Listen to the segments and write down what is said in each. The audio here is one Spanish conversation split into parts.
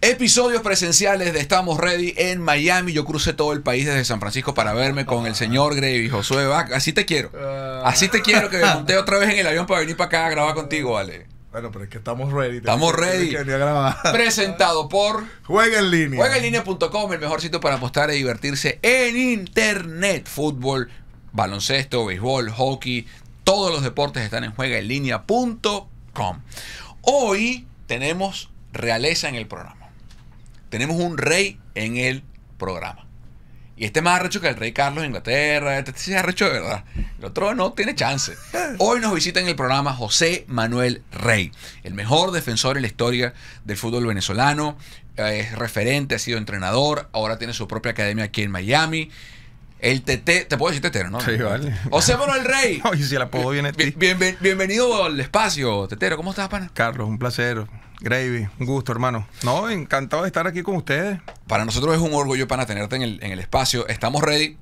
Episodios presenciales de Estamos Ready en Miami. Yo crucé todo el país desde San Francisco para verme con el señor y Josué Así te quiero. Ah. Así te quiero que me monté otra vez en el avión para venir para acá a grabar contigo, vale. Bueno, pero es que estamos ready. Estamos ready. Presentado por Juega en línea. Juegaenlinea.com, el mejor sitio para apostar y e divertirse en internet. Fútbol, baloncesto, béisbol, hockey, todos los deportes están en juega en línea.com. Hoy tenemos realeza en el programa. Tenemos un rey en el programa. Y este más arrecho que el rey Carlos de Inglaterra. Este sí es arrecho de verdad. El otro no tiene chance. Hoy nos visita en el programa José Manuel Rey, el mejor defensor en la historia del fútbol venezolano. Eh, es referente, ha sido entrenador. Ahora tiene su propia academia aquí en Miami. El tete te puedo decir tetero, ¿no? Sí, vale. ¡Osémonos el Rey. Oye, si el apodo viene Bienvenido al espacio, tetero. ¿Cómo estás, pana? Carlos, un placer. Gravy, un gusto, hermano. No, encantado de estar aquí con ustedes. Para nosotros es un orgullo, pana, tenerte en el, espacio. Estamos ready.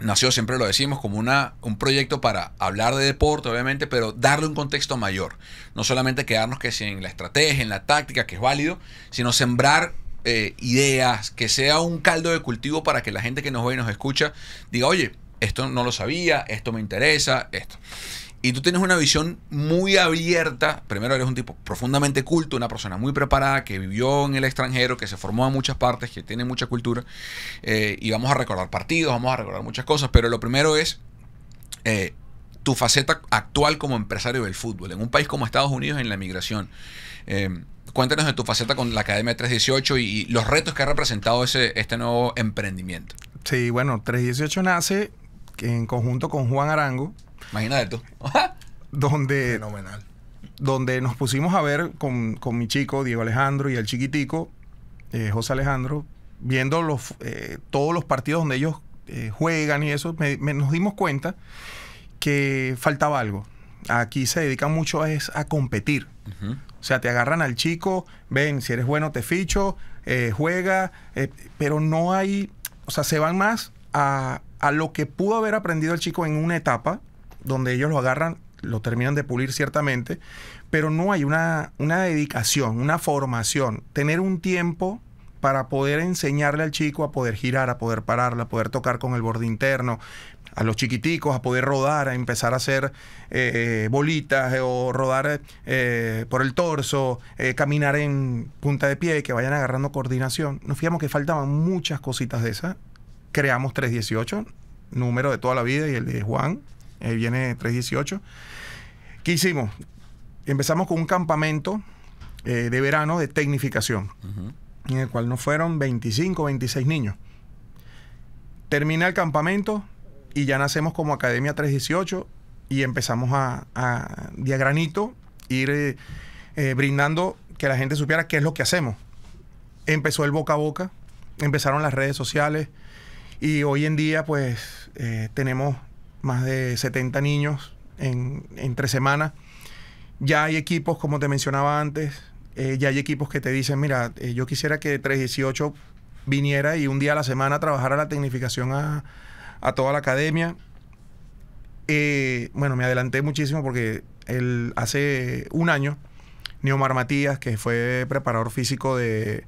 Nació, siempre lo decimos, como una, un proyecto para hablar de deporte, obviamente, pero darle un contexto mayor. No solamente quedarnos que si en la estrategia, en la táctica, que es válido, sino sembrar eh, ideas, que sea un caldo de cultivo para que la gente que nos ve y nos escucha diga, oye, esto no lo sabía, esto me interesa, esto. Y tú tienes una visión muy abierta. Primero, eres un tipo profundamente culto, una persona muy preparada, que vivió en el extranjero, que se formó en muchas partes, que tiene mucha cultura. Eh, y vamos a recordar partidos, vamos a recordar muchas cosas. Pero lo primero es eh, tu faceta actual como empresario del fútbol, en un país como Estados Unidos, en la migración cuéntanos de tu faceta con la Academia 318 y, los retos que ha representado ese, este nuevo emprendimiento. Sí, bueno, 318 nace en conjunto con Juan Arango. Imagínate tú. donde, Fenomenal. Donde nos pusimos a ver con, mi chico, Diego Alejandro, y el chiquitico, eh, José Alejandro, viendo los, eh, todos los partidos donde ellos eh, juegan y eso, nos dimos cuenta que faltaba algo. Aquí se dedica mucho a, es, a competir. O sea, te agarran al chico, ven, si eres bueno te ficho, eh, juega, eh, pero no hay, o sea, se van más a, lo que pudo haber aprendido el chico en una etapa donde ellos lo agarran lo terminan de pulir ciertamente, pero no hay una, una, dedicación, una formación, tener un tiempo para poder enseñarle al chico a poder girar, a poder pararla, a poder tocar con el borde interno, a los chiquiticos a poder rodar, a empezar a hacer eh, bolitas eh, o rodar eh, por el torso, caminar en punta de pie, que vayan agarrando coordinación. Nos fijamos que faltaban muchas cositas de esas. Creamos 318, número de toda la vida, y el de Juan, viene 318. ¿Qué hicimos? Empezamos con un campamento de verano de tecnificación, en el cual nos fueron 25, 26 niños. Termina el campamento, y ya nacemos como Academia 318 y empezamos a, granito ir eh, eh, brindando que la gente supiera qué es lo que hacemos. Empezó el boca a boca, empezaron las redes sociales y hoy en día pues eh, tenemos más de 70 niños en, en, tres semanas. Ya hay equipos, como te mencionaba antes, ya hay equipos que te dicen, mira, yo quisiera que 318 viniera y un día a la semana trabajara la tecnificación a, a toda la academia. Eh, bueno, me adelanté muchísimo porque hace un año, Neomar Matías, que fue preparador físico de,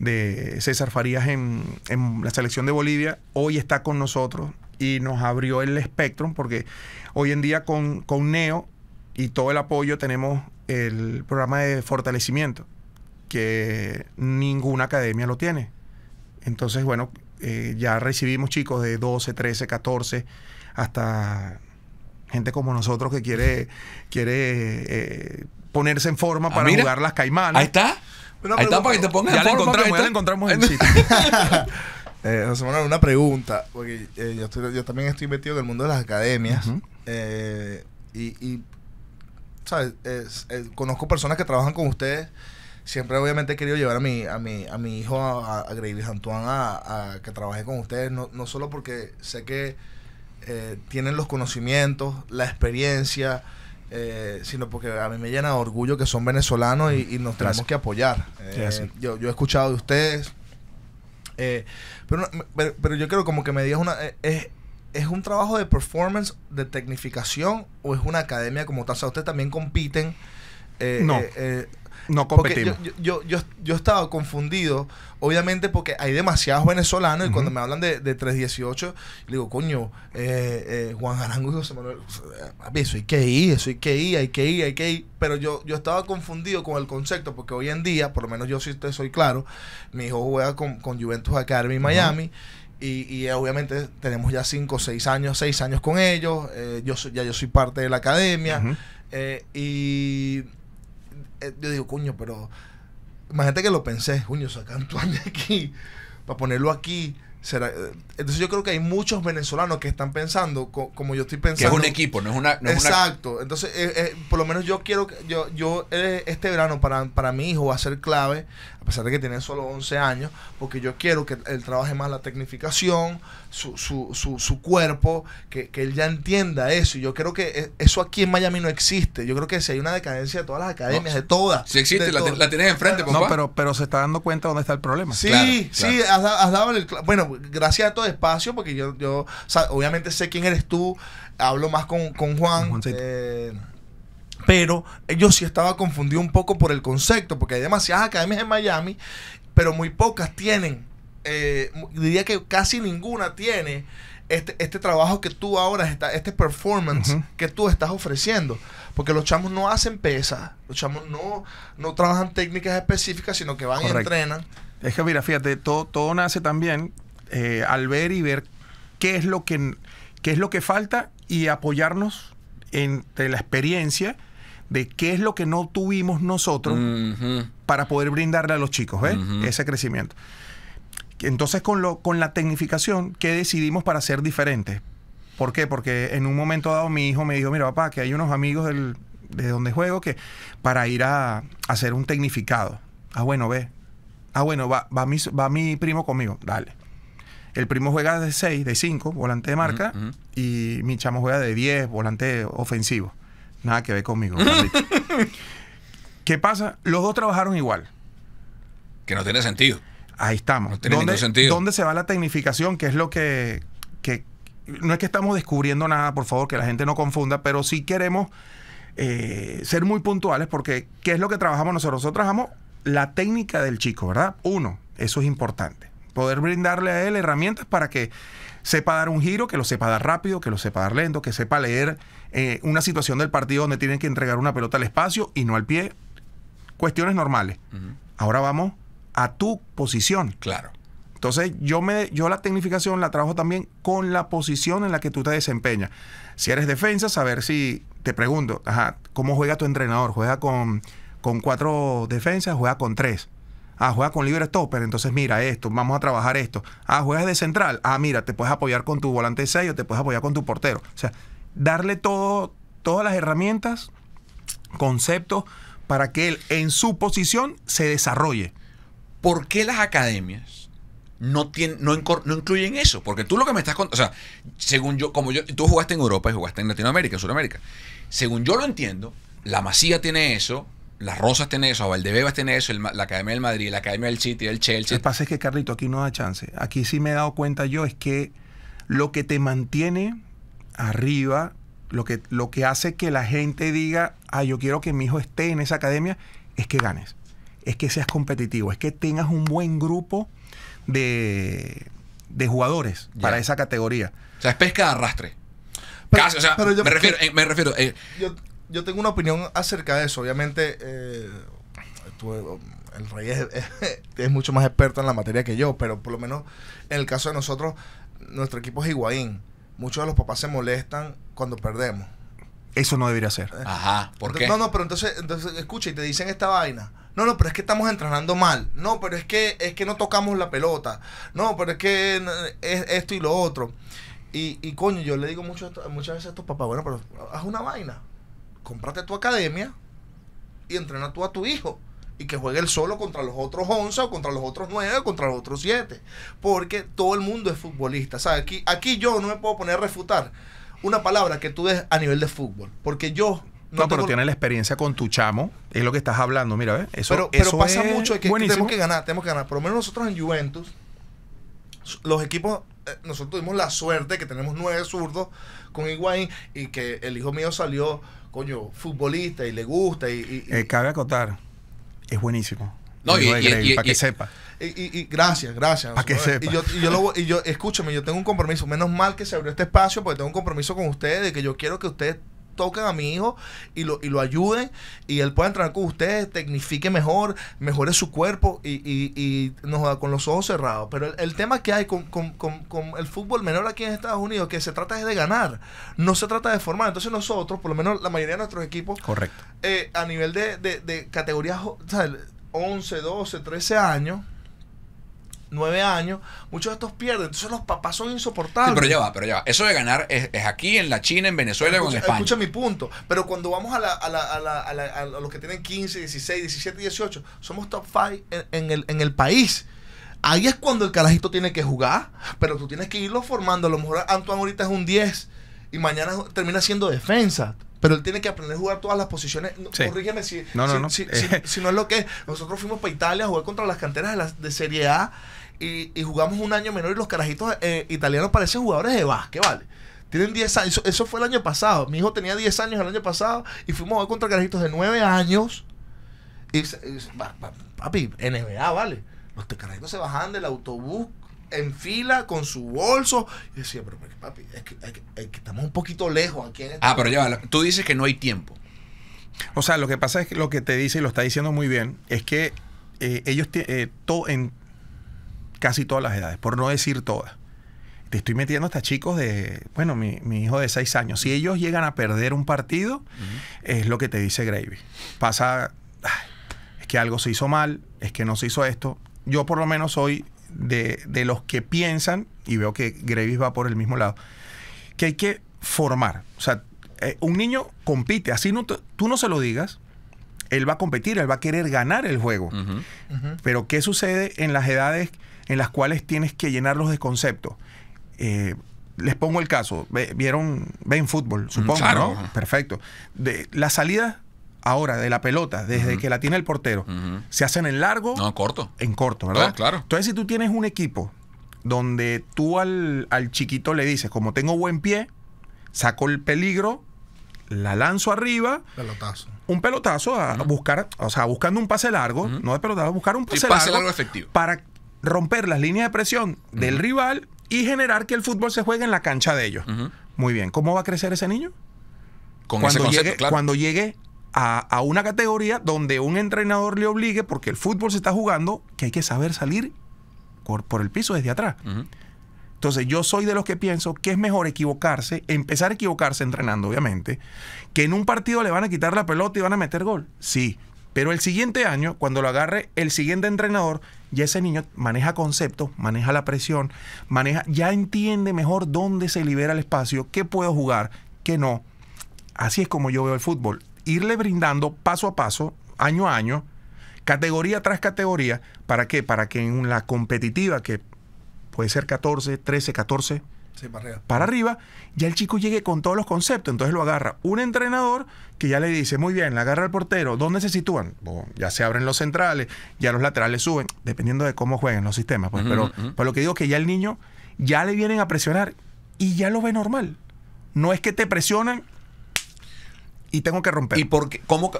de César Farías en, en, la selección de Bolivia, hoy está con nosotros y nos abrió el espectro porque hoy en día con Neo y todo el apoyo tenemos el programa de fortalecimiento que ninguna academia lo tiene. Entonces, bueno, eh, ya recibimos chicos de 12, 13, 14, hasta gente como nosotros que quiere, quiere eh, ponerse en forma ah, para jugar las caimanas. Ahí está. ahí está para que te pongas en forma. ya la encontramos en el sitio. eh, José Manuel, una pregunta, porque eh, yo, estoy, yo, también estoy metido en el mundo de las academias. Eh, y, y, ¿sabes? Eh, conozco personas que trabajan con ustedes siempre obviamente he querido llevar a mi, a mi, a mi hijo, a, a Gravis Antoine, a, que trabaje con ustedes, no, no solo porque sé que eh, tienen los conocimientos, la experiencia, eh, sino porque a mí me llena de orgullo que son venezolanos y, nos tenemos que apoyar. Eh, yo, yo he escuchado de ustedes, pero, pero, yo creo como que me digas una... es, un trabajo de performance, de tecnificación o es una academia como tal? O sea, ustedes también compiten no. No competimos. yo, yo, yo, estaba confundido, obviamente, porque hay demasiados venezolanos y cuando me hablan de, 318, digo, coño, eh, eh, Juan Arango y José Manuel, eso hay que ir, eso hay que ir, hay que ir, hay que ir. Pero yo, yo estaba confundido con el concepto, porque hoy en día, por lo menos yo sí soy claro, mi hijo juega con, con Juventus Academy Miami. Y, eh, obviamente tenemos ya 5, 6 años, 6 años con ellos. yo soy, ya yo soy parte de la academia. y eh, yo digo, coño, pero imagínate que lo pensé, coño, sacan tu año aquí, para ponerlo aquí, será, eh, entonces yo creo que hay muchos venezolanos que están pensando como yo estoy pensando. Que es un equipo, no es una... exacto. Entonces, eh, eh, por lo menos yo quiero, que, yo, yo eh, este verano para, para mi hijo va a ser clave, a pesar de que tiene solo 11 años, porque yo quiero que él trabaje más la tecnificación, su, su, su, su cuerpo, que, él ya entienda eso. Y yo creo que eso aquí en Miami no existe. Yo creo que si hay una decadencia de todas las academias, de todas. Si existe, la, la, tienes enfrente, No, pero, pero se está dando cuenta dónde está el problema. Sí, sí, has, dado el... Bueno, gracias a todos espacio porque yo, yo obviamente sé quién eres tú, hablo más con, Juan. Eh, pero yo sí estaba confundido un poco por el concepto, porque hay demasiadas academias en Miami, pero muy pocas tienen, eh, diría que casi ninguna tiene este, este trabajo que tú ahora, está este performance que tú estás ofreciendo. Porque los chamos no hacen pesas, los chamos no, no trabajan técnicas específicas, sino que van y entrenan. Es que mira, fíjate, todo, todo nace también eh, al ver y ver qué es lo que qué es lo que falta y apoyarnos entre la experiencia de qué es lo que no tuvimos nosotros para poder brindarle a los chicos, Ese crecimiento. Entonces con lo con la tecnificación, ¿qué decidimos para ser diferentes? ¿Por qué? Porque en un momento dado mi hijo me dijo, mira papá, que hay unos amigos del, de donde juego que para ir a, hacer un tecnificado. Ah, bueno, ve. Ah, bueno, va, va, mi, va mi primo conmigo. Dale. El primo juega de 6, de 5, volante de marca, y mi chamo juega de 10, volante ofensivo. Nada que ver conmigo. ¿Qué pasa? Los dos trabajaron igual. Que no tiene sentido. Ahí estamos. No tiene ¿Dónde, sentido. ¿Dónde se va la tecnificación? Que es lo que, No es que estamos descubriendo nada, por favor, que la gente no confunda, pero sí queremos eh, ser muy puntuales porque ¿qué es lo que trabajamos nosotros? Nosotros trabajamos la técnica del chico, ¿verdad? Uno, eso es importante poder brindarle a él herramientas para que sepa dar un giro, que lo sepa dar rápido, que lo sepa dar lento, que sepa leer eh, una situación del partido donde tienen que entregar una pelota al espacio y no al pie. Cuestiones normales. Ahora vamos a tu posición. Claro. Entonces, yo, me, yo la tecnificación la trabajo también con la posición en la que tú te desempeñas. Si eres defensa, saber si te pregunto, ajá, ¿cómo juega tu entrenador? ¿Juega con, con cuatro defensas? ¿Juega con tres? Ah, juega con libre stopper, entonces mira esto, vamos a trabajar esto. Ah, juegas de central. Ah, mira, te puedes apoyar con tu volante 6 te puedes apoyar con tu portero. O sea, darle todo, todas las herramientas, conceptos, para que él en su posición se desarrolle. ¿Por qué las academias no, no, no, incluyen eso? Porque tú lo que me estás contando, o sea, según yo, como yo, tú jugaste en Europa y jugaste en Latinoamérica, en Sudamérica. Según yo lo entiendo, la Masía tiene eso, las Rosas tiene eso, Valdebebas tiene eso, la Academia del Madrid, la Academia del City, el Chelsea. Lo que pasa es que, Carlito, aquí no da chance. Aquí sí me he dado cuenta yo es que lo que te mantiene arriba, lo que, lo que hace que la gente diga, ah, yo quiero que mi hijo esté en esa academia, es que ganes, es que seas competitivo, es que tengas un buen grupo de, de jugadores para esa categoría. O sea, es pesca de arrastre. o sea, eh, me refiero, eh, yo tengo una opinión acerca de eso. Obviamente, eh, el rey es, mucho más experto en la materia que yo, pero por lo menos en el caso de nosotros, nuestro equipo es Higuaín. Muchos de los papás se molestan cuando perdemos. Eso no debería ser. Eh. Ajá, ¿por No, no, pero entonces, entonces, escucha, y te dicen esta vaina. No, no, pero es que estamos entrenando mal. No, pero es que es que no tocamos la pelota. No, pero es que es esto y lo otro. Y, y coño, yo le digo mucho, muchas veces a estos papás, bueno, pero haz una vaina cómprate tu academia y entrena tú a tu hijo. Y que juegue él solo contra los otros 11 o contra los otros 9 o contra los otros 7. Porque todo el mundo es futbolista. Aquí, yo no me puedo poner a refutar una palabra que tú des a nivel de fútbol. Porque yo no, no, pero tienes la experiencia con tu chamo, es lo que estás hablando, mira, Eso, pero, pasa mucho, que tenemos que ganar, tenemos que ganar. Por lo menos nosotros en Juventus, los equipos, eh, nosotros tuvimos la suerte que tenemos nueve zurdos con Higuaín y que el hijo mío salió coño, futbolista y le gusta. Y, cabe acotar, es buenísimo. No, y, para que sepa. Y, gracias, gracias. Para que sepa. Y yo, yo lo, yo, escúchame, yo tengo un compromiso. Menos mal que se abrió este espacio porque tengo un compromiso con ustedes de que yo quiero que ustedes toquen a mi hijo y lo, y lo ayuden y él pueda entrenar con ustedes, tecnifique mejor, mejore su cuerpo y, nos da con los ojos cerrados. Pero el, tema que hay con, el fútbol menor aquí en Estados Unidos, que se trata es de ganar, no se trata de formar. Entonces nosotros, por lo menos la mayoría de nuestros equipos, correcto eh, a nivel de, de, de categorías 11, 12, 13 años, nueve años, muchos de estos pierden. Entonces los papás son insoportables. pero ya va, pero ya va. Eso de ganar es, aquí, en la China, en Venezuela o en España. Escucha mi punto. Pero cuando vamos a, a, los que tienen 15, 16, 17, 18, somos top 5 en, el, en el país. Ahí es cuando el carajito tiene que jugar, pero tú tienes que irlo formando. A lo mejor Antoine ahorita es un 10 y mañana termina siendo defensa. Pero él tiene que aprender a jugar todas las posiciones. Corrígeme si no, es lo que es. Nosotros fuimos para Italia a jugar contra las canteras de, la, de Serie A y, jugamos un año menor y los carajitos eh, italianos parecen jugadores de básquet, ¿vale? Tienen 10 años, eso, fue el año pasado. Mi hijo tenía 10 años el año pasado y fuimos a jugar contra carajitos de 9 años. Y, papi, NBA, ¿vale? Los carajitos se bajan del autobús en fila con su bolso. Y decía, pero papi, es que, estamos un poquito lejos aquí. En ah, pero ya, tú dices que no hay tiempo. O sea, lo que pasa es que lo que te dice y lo está diciendo muy bien es que eh, ellos tienen eh, en casi todas las edades, por no decir todas. Te estoy metiendo hasta chicos de, bueno, mi, hijo de seis años. Si ellos llegan a perder un partido, es lo que te dice Gravy. Pasa, es que algo se hizo mal, es que no se hizo esto. Yo por lo menos soy de, los que piensan, y veo que Gravy va por el mismo lado, que hay que formar. O sea, eh, un niño compite, así no tú no se lo digas, él va a competir, él va a querer ganar el juego. Pero ¿qué sucede en las edades en las cuales tienes que llenarlos de conceptos. Eh, les pongo el caso. Vieron, ven fútbol, mm, supongo, ¿no? Perfecto. De, la salida ahora de la pelota, desde que la tiene el portero, se hacen en largo. No, corto. En corto, ¿verdad? claro. Entonces, si tú tienes un equipo donde tú al, al chiquito le dices, como tengo buen pie, saco el peligro, la lanzo arriba. Pelotazo. Un pelotazo a buscar, o sea, buscando un pase largo, no de pelotazo, buscar un pase, pase largo, largo efectivo. Para romper las líneas de presión del rival y generar que el fútbol se juegue en la cancha de ellos. Muy bien, ¿cómo va a crecer ese niño? cuando llegue, a, una categoría donde un entrenador le obligue, porque el fútbol se está jugando, que hay que saber salir por, el piso desde atrás. Entonces yo soy de los que pienso que es mejor equivocarse, empezar a equivocarse entrenando, obviamente, que en un partido le van a quitar la pelota y van a meter gol. Sí, pero el siguiente año, cuando lo agarre el siguiente entrenador, y ese niño maneja conceptos, maneja la presión, maneja, ya entiende mejor dónde se libera el espacio, qué puedo jugar, qué no. Así es como yo veo el fútbol. Irle brindando paso a paso, año a año, categoría tras categoría, ¿para qué? Para que en la competitiva, que puede ser 14, 13, 14, para arriba. ya el chico llegue con todos los conceptos. Entonces lo agarra un entrenador que ya le dice, muy bien, le agarra el portero, ¿dónde se sitúan? ya se abren los centrales, ya los laterales suben, dependiendo de cómo jueguen los sistemas. Pues, pero, por lo que digo que ya el niño, ya le vienen a presionar y ya lo ve normal. No es que te presionan y tengo que romper. ¿Y porque ¿Cómo?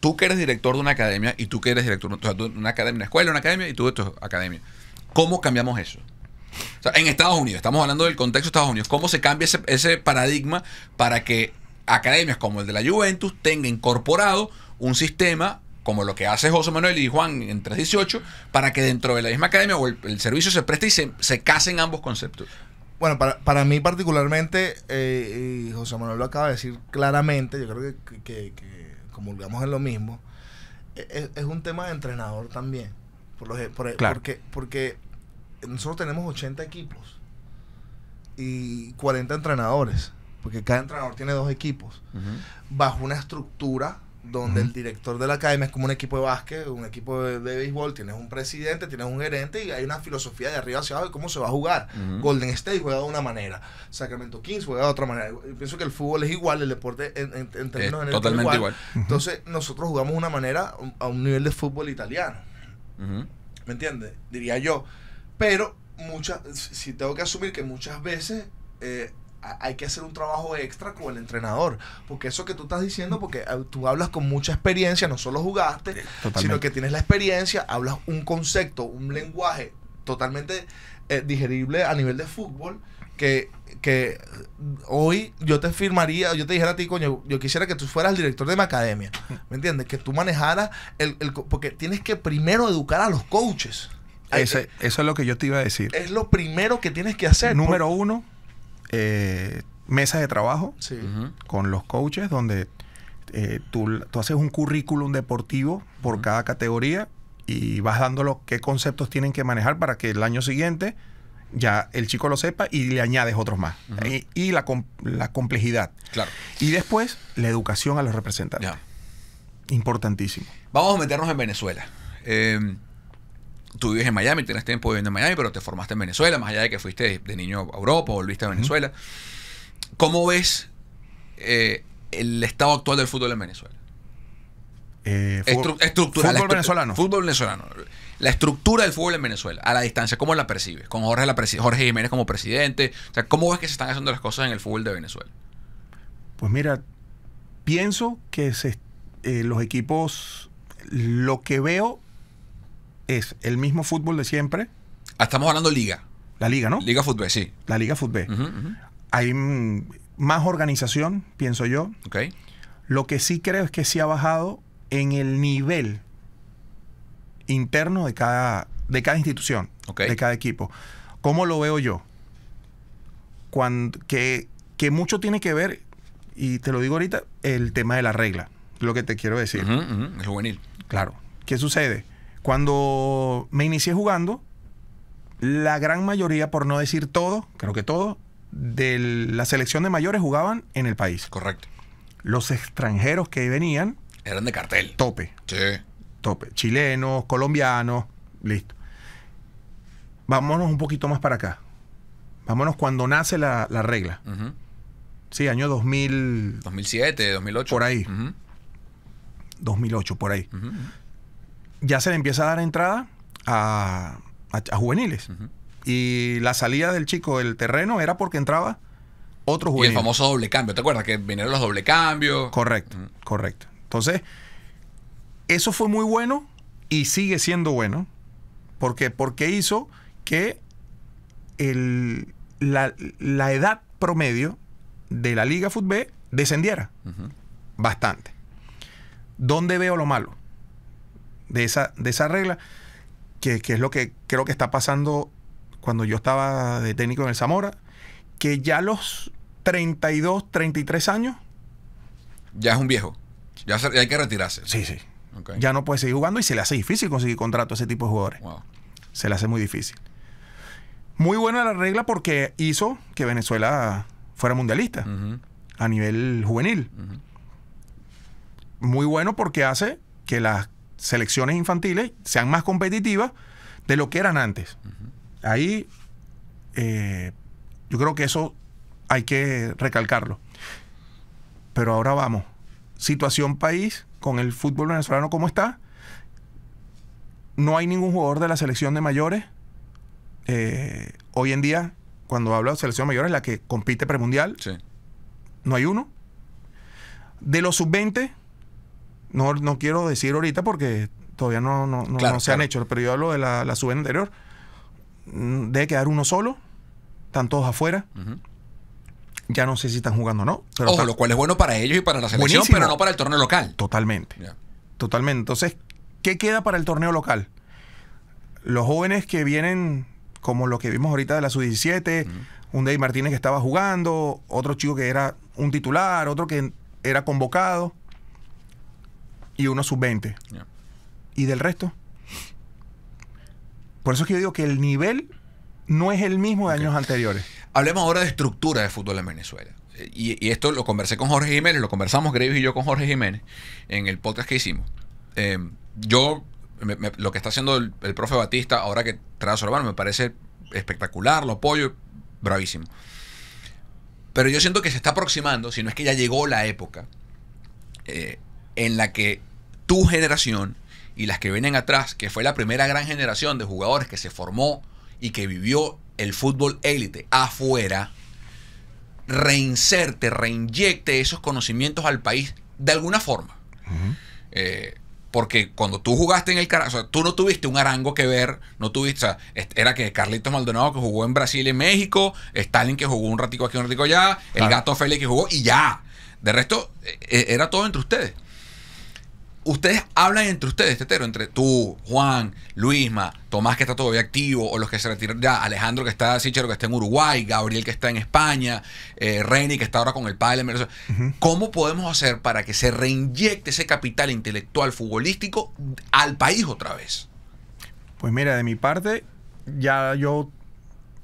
Tú que eres director de una academia y tú que eres director de una academia, escuela, una academia y tú de tu academia. ¿Cómo cambiamos eso? en Estados Unidos, estamos hablando del contexto de Estados Unidos, ¿cómo se cambia ese, paradigma para que academias como el de la Juventus tenga incorporado un sistema como lo que hace José Manuel y Juan en 318, para que dentro de la misma academia o el, servicio se preste y se, casen ambos conceptos? Bueno, para, mí particularmente, eh, y José Manuel lo acaba de decir claramente, yo creo que, que, que comulgamos en lo mismo, e, e, es, un tema de entrenador también. Por por, e, porque, porque nosotros tenemos 80 equipos y 40 entrenadores, porque cada entrenador tiene dos equipos, bajo una estructura donde el director de la academia es como un equipo de básquet, un equipo de, béisbol, tienes un presidente, tienes un gerente y hay una filosofía de arriba hacia abajo de cómo se va a jugar. Golden State juega de una manera, Sacramento Kings juega de otra manera. Yo pienso que el fútbol es igual, el deporte en, términos totalmente igual. Entonces nosotros jugamos de una manera a un nivel de fútbol italiano. ¿Me entiendes? Diría yo. Pero muchas, si tengo que asumir que muchas veces eh, hay que hacer un trabajo extra con el entrenador. Porque eso que tú estás diciendo, porque eh, tú hablas con mucha experiencia, no solo jugaste, eh, sino que tienes la experiencia, hablas un concepto, un lenguaje totalmente digerible a nivel de fútbol. Que, que, hoy yo te firmaría, yo te dijera a ti, coño, yo quisiera que tú fueras el director de mi academia. ¿Me entiendes? Que tú manejaras el, el porque tienes que primero educar a los coaches. Eh, eso es lo que yo te iba a decir. Es lo primero que tienes que hacer. Pues. Número uno, eh, mesas de trabajo con los coaches donde eh, tú, haces un currículum deportivo por cada categoría y vas dándolo qué conceptos tienen que manejar para que el año siguiente ya el chico lo sepa y le añades otros más. y, la, complejidad. Claro. Y después, la educación a los representantes. Importantísimo. Vamos a meternos en Venezuela. Eh, tú vives en Miami, tienes tiempo viviendo en Miami, pero te formaste en Venezuela, más allá de que fuiste de, niño a Europa, volviste a Venezuela. ¿Cómo ves eh, el estado actual del fútbol en Venezuela? Eh, estructura, fútbol, venezolano. Fútbol venezolano. La estructura del fútbol en Venezuela, a la distancia, ¿cómo la percibes? Con Jorge, la Jorge Jiménez como presidente. sea, ¿cómo ves que se están haciendo las cosas en el fútbol de Venezuela? Pues mira, pienso que se, eh, los equipos, lo que veo es el mismo fútbol de siempre. Ah, estamos hablando liga. La liga, ¿no? Liga Fútbol, sí. La liga Fútbol. Hay más organización, pienso yo. Lo que sí creo es que sí ha bajado en el nivel interno de cada, de cada institución, de cada equipo. ¿Cómo lo veo yo? Cuando, que, mucho tiene que ver, y te lo digo ahorita, el tema de la regla, lo que te quiero decir. Es juvenil. Claro. ¿Qué sucede? Cuando me inicié jugando, la gran mayoría, por no decir todo, creo que todo, de la selección de mayores jugaban en el país. Correcto. Los extranjeros que venían... Eran de cartel. Tope. Sí. Tope. Chilenos, colombianos, listo. Vámonos un poquito más para acá. Vámonos cuando nace la, regla. Sí, año 2000. 2007, 2008. Por ahí. 2008, por ahí ya se le empieza a dar entrada a, juveniles. Y la salida del chico del terreno era porque entraba otro juvenil. Y el famoso doble cambio, ¿te acuerdas? Que vinieron los doble cambios. Correcto, correcto. Entonces, eso fue muy bueno y sigue siendo bueno. ¿Por qué? Porque hizo que el, la, edad promedio de la Liga Fútbol descendiera bastante. ¿Dónde veo lo malo? de esa, de esa regla, que, es lo que creo que está pasando cuando yo estaba de técnico en el Zamora, que ya los 32, 33 años... Ya es un viejo. Ya, hay que retirarse. Sí, sí. Ya no puede seguir jugando y se le hace difícil conseguir contrato a ese tipo de jugadores. Se le hace muy difícil. Muy buena la regla porque hizo que Venezuela fuera mundialista a nivel juvenil. Muy bueno porque hace que las selecciones infantiles sean más competitivas de lo que eran antes. Ahí eh, yo creo que eso hay que recalcarlo. Pero ahora vamos. Situación país con el fútbol venezolano como está. No hay ningún jugador de la selección de mayores. Eh, hoy en día, cuando hablo de selección de mayores, la que compite premundial, sí. no hay uno. De los sub-20, no, no quiero decir ahorita porque todavía no, no, se han hecho, pero yo hablo de la, la anterior. Mm, debe quedar uno solo, están todos afuera. Ya no sé si están jugando o no. Pero Ojo, lo cual es bueno para ellos y para la selección, pero no para el torneo local. Totalmente. Totalmente. Entonces, ¿qué queda para el torneo local? Los jóvenes que vienen, como lo que vimos ahorita de la sub-17, un David Martínez que estaba jugando, otro chico que era un titular, otro que era convocado y uno sub-20. ¿Y del resto? Por eso es que yo digo que el nivel no es el mismo de años anteriores. Hablemos ahora de estructura de fútbol en Venezuela. Y, esto lo conversé con Jorge Jiménez, lo conversamos Graves y yo con Jorge Jiménez en el podcast que hicimos. Em, yo, lo que está haciendo el, profe Batista ahora que trae a hermano, me parece espectacular, lo apoyo, bravísimo. Pero yo siento que se está aproximando, si no es que ya llegó la época, eh, en la que tu generación y las que vienen atrás, que fue la primera gran generación de jugadores que se formó y que vivió el fútbol élite afuera, reinserte, reinyecte esos conocimientos al país de alguna forma. Eh, porque cuando tú jugaste en el o tú no tuviste un arango que ver, no tuviste, era que Carlitos Maldonado que jugó en Brasil y México, Stalin que jugó un ratico aquí, un ratico allá, el gato Félix que jugó y ya. De resto, eh, eh, era todo entre ustedes ustedes hablan entre ustedes, Tetero, este entre tú, Juan, Luisma, Tomás que está todavía activo, o los que se retiran ya, Alejandro que está, Sichero que está en Uruguay, Gabriel que está en España, eh, Reni que está ahora con el padre en Venezuela. ¿Cómo podemos hacer para que se reinyecte ese capital intelectual futbolístico al país otra vez? Pues mira, de mi parte, ya yo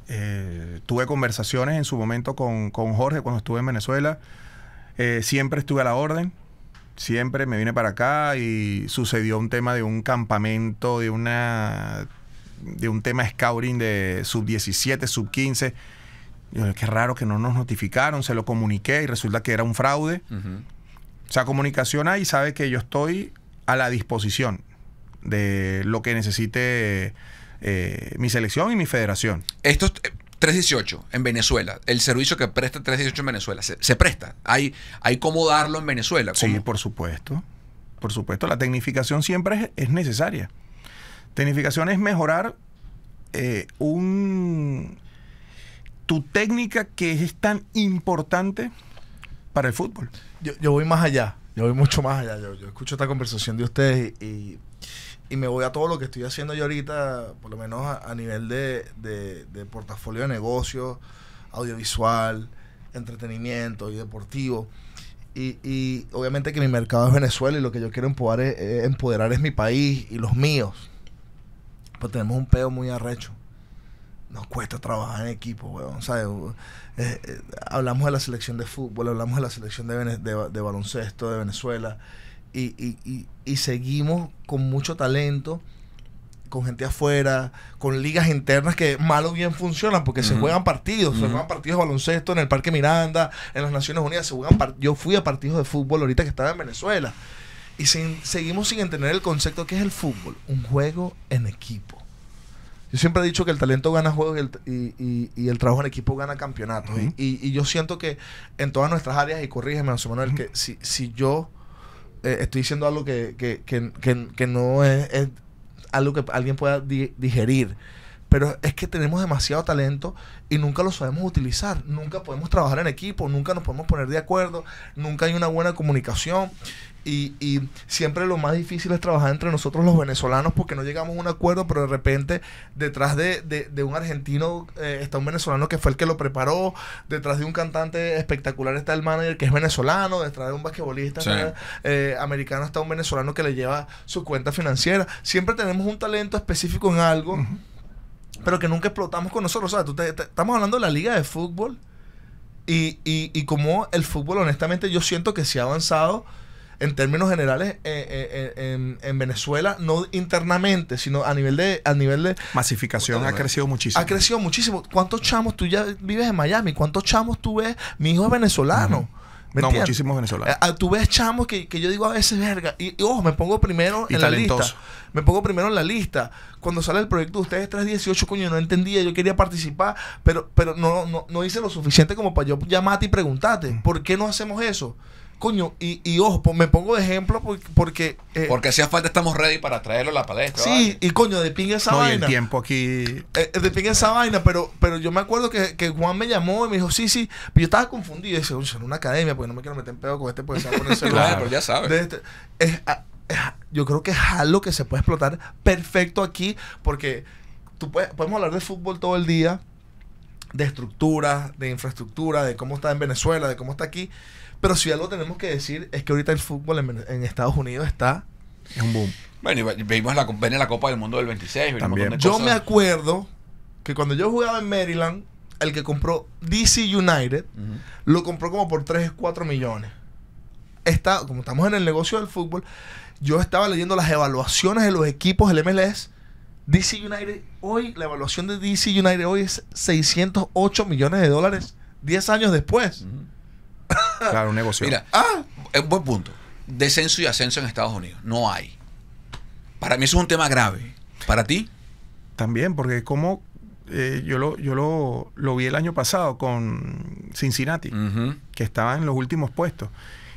eh, tuve conversaciones en su momento con, Jorge cuando estuve en Venezuela. Eh, siempre estuve a la orden siempre me vine para acá y sucedió un tema de un campamento, de una de un tema scouting de sub 17, sub 15. Yo, qué raro que no nos notificaron, se lo comuniqué y resulta que era un fraude. O sea, comunicación ahí sabe que yo estoy a la disposición de lo que necesite eh, mi selección y mi federación. Esto, 318 en Venezuela, el servicio que presta 318 en Venezuela, se, presta. Hay, hay cómo darlo en Venezuela. Sí, por supuesto. Por supuesto, la tecnificación siempre es, necesaria. Tecnificación es mejorar eh, un, tu técnica que es tan importante para el fútbol. Yo, voy más allá, yo voy mucho más allá. Yo, escucho esta conversación de ustedes y y me voy a todo lo que estoy haciendo yo ahorita, por lo menos a, nivel de, portafolio de negocios, audiovisual, entretenimiento y deportivo. Y, y, obviamente que mi mercado es Venezuela y lo que yo quiero empoderar es, eh, empoderar es mi país y los míos. Pues tenemos un pedo muy arrecho. Nos cuesta trabajar en equipo, weón. Eh, eh, hablamos de la selección de fútbol, hablamos de la selección de baloncesto de Venezuela y, y, y, seguimos con mucho talento con gente afuera, con ligas internas que mal o bien funcionan porque se juegan partidos, se juegan partidos de baloncesto en el Parque Miranda, en las Naciones Unidas, se juegan yo fui a partidos de fútbol ahorita que estaba en Venezuela y seguimos sin entender el concepto que es el fútbol, un juego en equipo. Yo siempre he dicho que el talento gana juegos y el, y, y, el trabajo en equipo gana campeonatos. y, yo siento que en todas nuestras áreas, y corrígeme, José Manuel, que si, si yo eh, estoy diciendo algo que, que, que, que no es, algo que alguien pueda digerir. Pero es que tenemos demasiado talento y nunca lo sabemos utilizar. Nunca podemos trabajar en equipo, nunca nos podemos poner de acuerdo, nunca hay una buena comunicación. Y, y, siempre lo más difícil es trabajar entre nosotros los venezolanos porque no llegamos a un acuerdo, pero de repente detrás de, un argentino eh, está un venezolano que fue el que lo preparó, detrás de un cantante espectacular está el manager que es venezolano, detrás de un basquetbolista eh, americano está un venezolano que le lleva su cuenta financiera. Siempre tenemos un talento específico en algo, pero que nunca explotamos con nosotros. O estamos hablando de la liga de fútbol y, y, y como el fútbol honestamente yo siento que se ha avanzado en términos generales eh, eh, en, Venezuela, no internamente, sino a nivel de... A nivel de Masificación ha crecido muchísimo. Ha crecido muchísimo. ¿Cuántos chamos tú ya vives en Miami? ¿Cuántos chamos tú ves? Mi hijo es venezolano. no, muchísimos venezolanos. Eh, ah, tú ves chamos que, yo digo a veces, verga, y, ojo, me pongo primero en la lista. Me pongo primero en la lista. Cuando sale el proyecto de ustedes 318, coño, no entendía, yo quería participar, pero, pero no, no, no hice lo suficiente como para yo llamarte y preguntarte, ¿por qué no hacemos eso? coño, y, y ojo, me pongo de ejemplo porque... Eh, porque, hacía falta estamos ready para traerlo a la palestra. Sí, y coño, de pinga esa vaina. No, tiempo aquí... Eh, eh, de pinga esa vaina, pero, pero yo me acuerdo que, Juan me llamó y me dijo, sí, sí, pero yo estaba confundido. Y dice, oye, en una academia, porque no me quiero meter en pedo con este, porque se va a poner celular. ya sabes. Este, ah, ah, yo creo que es algo que se puede explotar perfecto aquí, porque tú puedes, podemos hablar de fútbol todo el día, de estructuras, de infraestructura, de cómo está en Venezuela, de cómo está aquí. Pero si algo tenemos que decir es que ahorita el fútbol en, Estados Unidos está. Es un boom. Bueno, vimos la, la Copa del Mundo del 26. yo me acuerdo que cuando yo jugaba en Maryland, el que compró DC United lo compró como por 3, 4 millones. Está, como estamos en el negocio del fútbol, yo estaba leyendo las evaluaciones de los equipos del MLS. DC United hoy, la evaluación de DC United hoy es 608 millones de dólares 10 años después. Claro, un negocio. Mira, ah, eh, buen punto. Descenso y ascenso en Estados Unidos. No hay. Para mí eso es un tema grave. ¿Para ti? También, porque como eh, yo, lo, yo lo, vi el año pasado con Cincinnati, que estaba en los últimos puestos.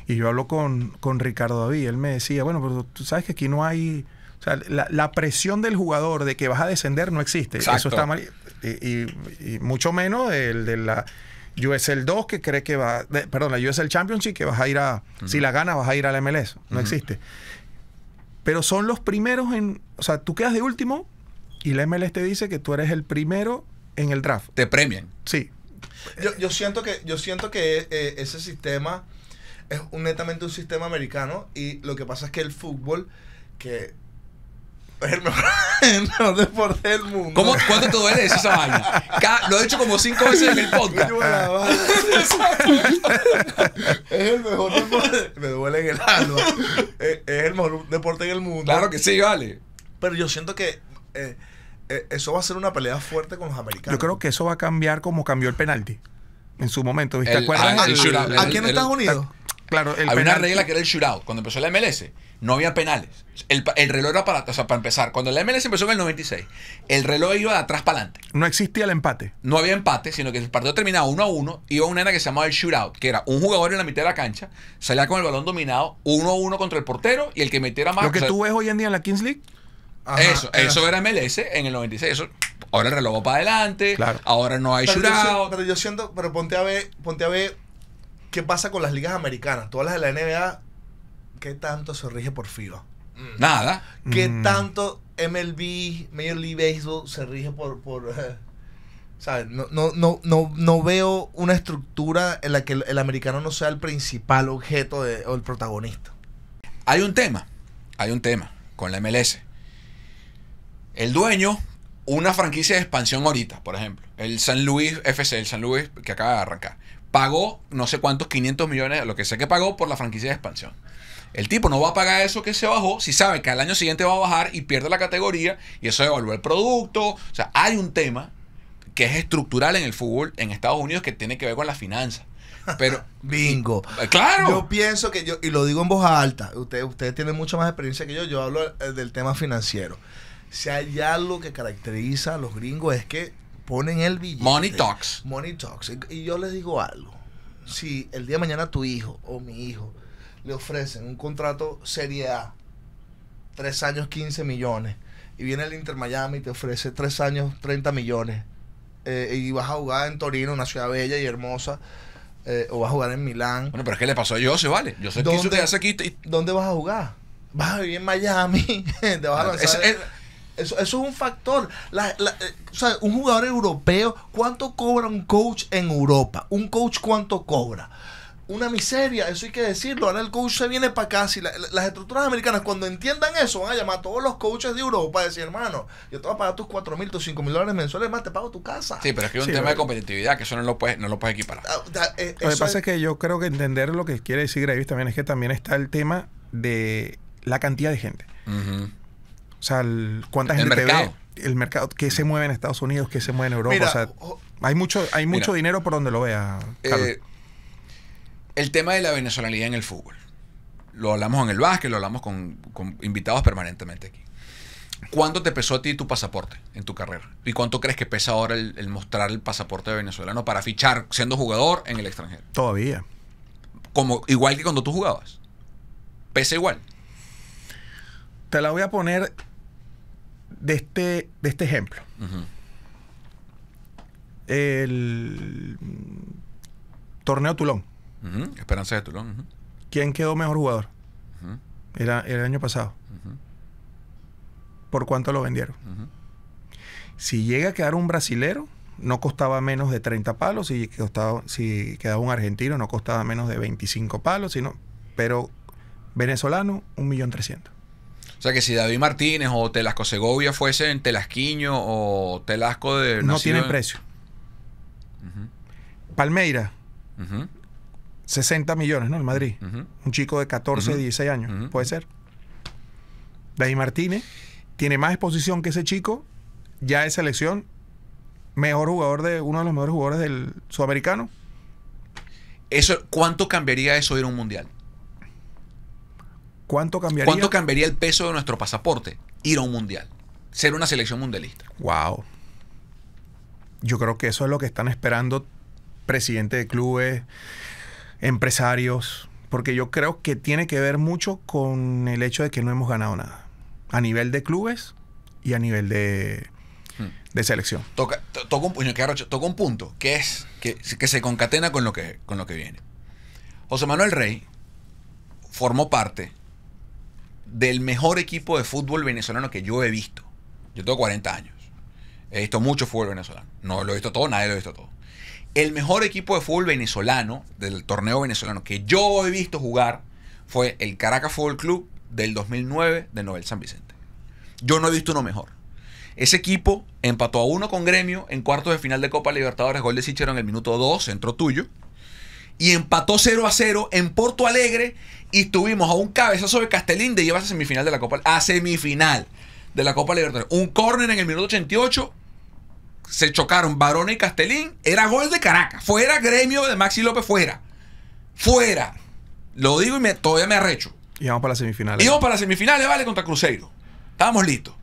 Y yo hablo con, Ricardo David. Él me decía, bueno, pero tú sabes que aquí no hay... O sea, la, la presión del jugador de que vas a descender no existe. Eso está mal. Y, mucho menos el de la USL 2 que cree que va, perdón, la USL Championship que vas a ir a, si la ganas vas a ir a la MLS, no existe. Pero son los primeros en, o sea, tú quedas de último y la MLS te dice que tú eres el primero en el draft. Te premian. Sí. Yo, siento que, yo siento que eh, ese sistema es netamente un sistema americano y lo que pasa es que el fútbol que es el mejor, deporte del mundo. ¿Cómo, ¿Cuánto te duele esa vaina? lo he hecho como cinco veces en el podcast. Ah. es el mejor deporte. Me duele en el alma. Es, el mejor deporte del mundo. Claro que sí, vale. Pero yo siento que. Eh, eh, eso va a ser una pelea fuerte con los americanos. Yo creo que eso va a cambiar como cambió el penalti en su momento. ¿Viste? ¿Te acuerdas? Ah, ah, aquí en Estados Unidos. Claro, el una regla que era el shootout cuando empezó la MLS no había penales. El, reloj era para, o sea, para empezar. Cuando la MLS empezó en el 96, el reloj iba de atrás para adelante. No existía el empate. No había empate, sino que el partido terminaba uno a uno. Iba una nena que se llamaba el shootout, que era un jugador en la mitad de la cancha, salía con el balón dominado, uno a uno contra el portero y el que metiera más. Lo que tú ves hoy en día en la Kings League. eso, era. eso era MLS en el 96. ahora el reloj va para adelante. Ahora no hay shootout. pero yo siento, pero ponte a ver, ponte a ver qué pasa con las ligas americanas. Todas las de la NBA ¿qué tanto se rige por FIBA? Mm. Nada. ¿Qué mm. tanto MLB, Major League Baseball se rige por... por eh, ¿sabes? No, no, veo una estructura en la que el, americano no sea el principal objeto o el protagonista. Hay un tema, hay un tema con la MLS. El dueño, una franquicia de expansión ahorita, por ejemplo, el San Luis FC, el San Luis que acaba de arrancar, pagó no sé cuántos 500 millones, lo que sé que pagó por la franquicia de expansión. El tipo no va a pagar eso que se bajó si sabe que al año siguiente va a bajar y pierde la categoría y eso devalúa el producto. O sea, hay un tema que es estructural en el fútbol en Estados Unidos que tiene que ver con las finanzas. Pero bingo. Eh, claro. Yo pienso que yo y lo digo en voz alta, ustedes ustedes tienen mucha más experiencia que yo, yo hablo eh, del tema financiero. Si hay algo que caracteriza a los gringos es que ponen el billete. Money talks. Money talks. Y yo les digo algo. Si el día de mañana tu hijo o mi hijo le ofrecen un contrato Serie A, 3 años 15 millones, y viene el Inter Miami y te ofrece tres años 30 millones, eh, y vas a jugar en Torino, una ciudad bella y hermosa, eh, o vas a jugar en Milán. Bueno, pero es que le pasó a Jose, ¿vale? ¿Dónde vas a jugar? Vas a vivir en Miami, ah, Eso, es un factor. Eh, un jugador europeo, ¿cuánto cobra un coach en Europa? ¿Un coach cuánto cobra? una miseria, eso hay que decirlo. Ahora el coach se viene para acá. las estructuras americanas, cuando entiendan eso, van a llamar a todos los coaches de Europa para decir, hermano, yo te voy a pagar tus 4 mil, tus 5 mil dólares mensuales, más te pago tu casa. Sí, pero es que es un tema de competitividad que eso no lo puedes, no lo puedes equiparar. Ah, eh, lo que pasa es... que yo creo que entender lo que quiere decir Gravis también es que también está el tema de la cantidad de gente. O sea, el, cuánta gente mercado. El mercado que se mueve en Estados Unidos, que se mueve en Europa. hay mucho, hay mucho dinero por donde lo vea eh, el tema de la venezolanidad en el fútbol. Lo hablamos en el básquet, lo hablamos con, invitados permanentemente aquí. ¿Cuánto te pesó a ti tu pasaporte en tu carrera? ¿Y cuánto crees que pesa ahora el, mostrar el pasaporte venezolano para fichar siendo jugador en el extranjero? Todavía. Como, igual que cuando tú jugabas. Pesa igual. Te la voy a poner de este, de este ejemplo. El torneo Tulón. Esperanza de Tulón. ¿Quién quedó mejor jugador? era, el año pasado. ¿Por cuánto lo vendieron? Si llega a quedar un brasilero, no costaba menos de 30 palos. Si, si quedaba un argentino, no costaba menos de 25 palos. Sino, pero venezolano, 1.300.000. O sea que si David Martínez o Telasco Segovia fuesen Telasquiño o Telasco de... No tienen precio. Palmeira, 60 millones, ¿no? El Madrid. Un chico de 14, 16 años, puede ser. David Martínez tiene más exposición que ese chico, ya es selección, mejor jugador de uno de los mejores jugadores del sudamericano. Eso, ¿Cuánto cambiaría eso ir a un mundial? ¿Cuánto cambiaría? ¿Cuánto cambiaría el peso de nuestro pasaporte ir a un mundial? Ser una selección mundialista. Wow. Yo creo que eso es lo que están esperando presidente de clubes, empresarios, porque yo creo que tiene que ver mucho con el hecho de que no hemos ganado nada, a nivel de clubes y a nivel de, hmm. de selección. Toca, un, punto que es que, se concatena con lo que, con lo que viene. José Manuel Rey formó parte del mejor equipo de fútbol venezolano que yo he visto. Yo tengo 40 años. He visto mucho fútbol venezolano. No lo he visto todo, nadie lo ha visto todo el mejor equipo de fútbol venezolano, del torneo venezolano que yo he visto jugar, fue el Caracas Fútbol Club del 2009 de Nobel San Vicente. Yo no he visto uno mejor. Ese equipo empató a uno con Gremio en cuartos de final de Copa Libertadores, gol de Sichero en el minuto 2, centro tuyo. Y empató 0 a 0 en Porto Alegre y tuvimos a un cabezazo de Castelín de llevarse a semifinal de la Copa a semifinal de la Copa Libertadores. Un córner en el minuto 88 se chocaron Barona y Castellín Era gol de Caracas. Fuera gremio de Maxi López, fuera. Fuera. Lo digo y me, todavía me arrecho. Y vamos para las semifinales. Y vamos para las semifinales, vale, contra Cruzeiro. Estábamos listos.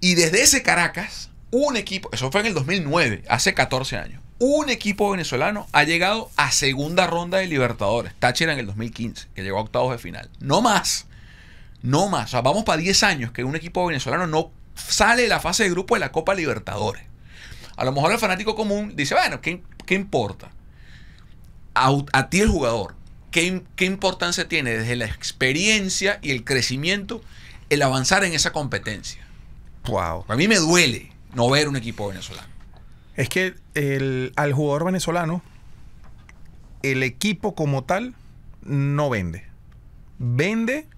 Y desde ese Caracas, un equipo, eso fue en el 2009, hace 14 años, un equipo venezolano ha llegado a segunda ronda de Libertadores. Táchira en el 2015, que llegó a octavos de final. No más. No más. O sea, vamos para 10 años que un equipo venezolano no sale de la fase de grupo de la Copa Libertadores. A lo mejor el fanático común dice, bueno, ¿qué, importa? A, ti el jugador, ¿qué, importancia tiene desde la experiencia y el crecimiento el avanzar en esa competencia? Wow. A mí me duele no ver un equipo venezolano. Es que al jugador venezolano, el equipo como tal no vende. Vende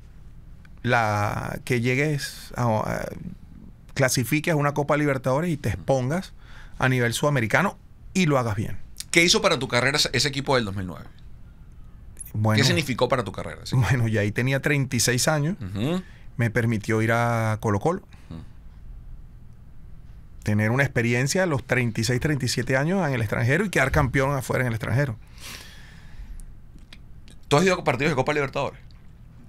la que llegues a, a, clasifiques una Copa Libertadores y te expongas a nivel sudamericano y lo hagas bien. ¿Qué hizo para tu carrera ese equipo del 2009? ¿Qué significó para tu carrera? bueno, ya ahí tenía 36 años. Me permitió ir a Colo Colo. Tener una experiencia a los 36, 37 años en el extranjero y quedar campeón afuera en el extranjero. ¿Tú has ido a partidos de Copa Libertadores?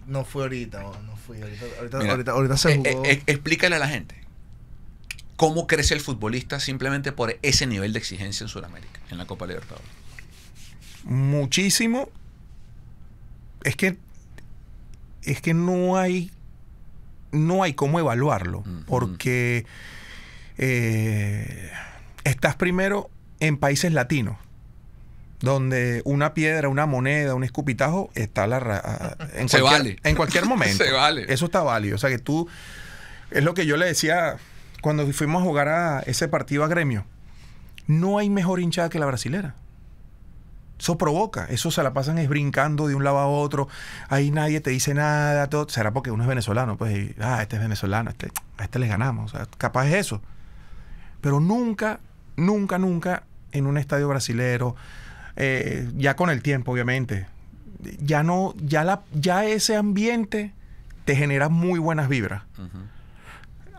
No fui ahorita, no fui ahorita. Ahorita, ahorita, ahorita eh, eh, eh, explícale a la gente cómo crece el futbolista simplemente por ese nivel de exigencia en Sudamérica, en la Copa Libertadores. Muchísimo. Es que es que no hay no hay cómo evaluarlo porque eh, estás primero en países latinos donde una piedra, una moneda, un escupitajo está la en cualquier, vale. En cualquier momento. vale. Eso está válido. O sea que tú es lo que yo le decía cuando fuimos a jugar a ese partido a gremio, no hay mejor hinchada que la brasilera. Eso provoca, eso se la pasan es brincando de un lado a otro, ahí nadie te dice nada, todo. será porque uno es venezolano, pues, ah, este es venezolano, este, a este le ganamos, o sea, capaz es eso. Pero nunca, nunca, nunca en un estadio brasilero, eh, ya con el tiempo, obviamente, ya no, ya, la, ya ese ambiente te genera muy buenas vibras.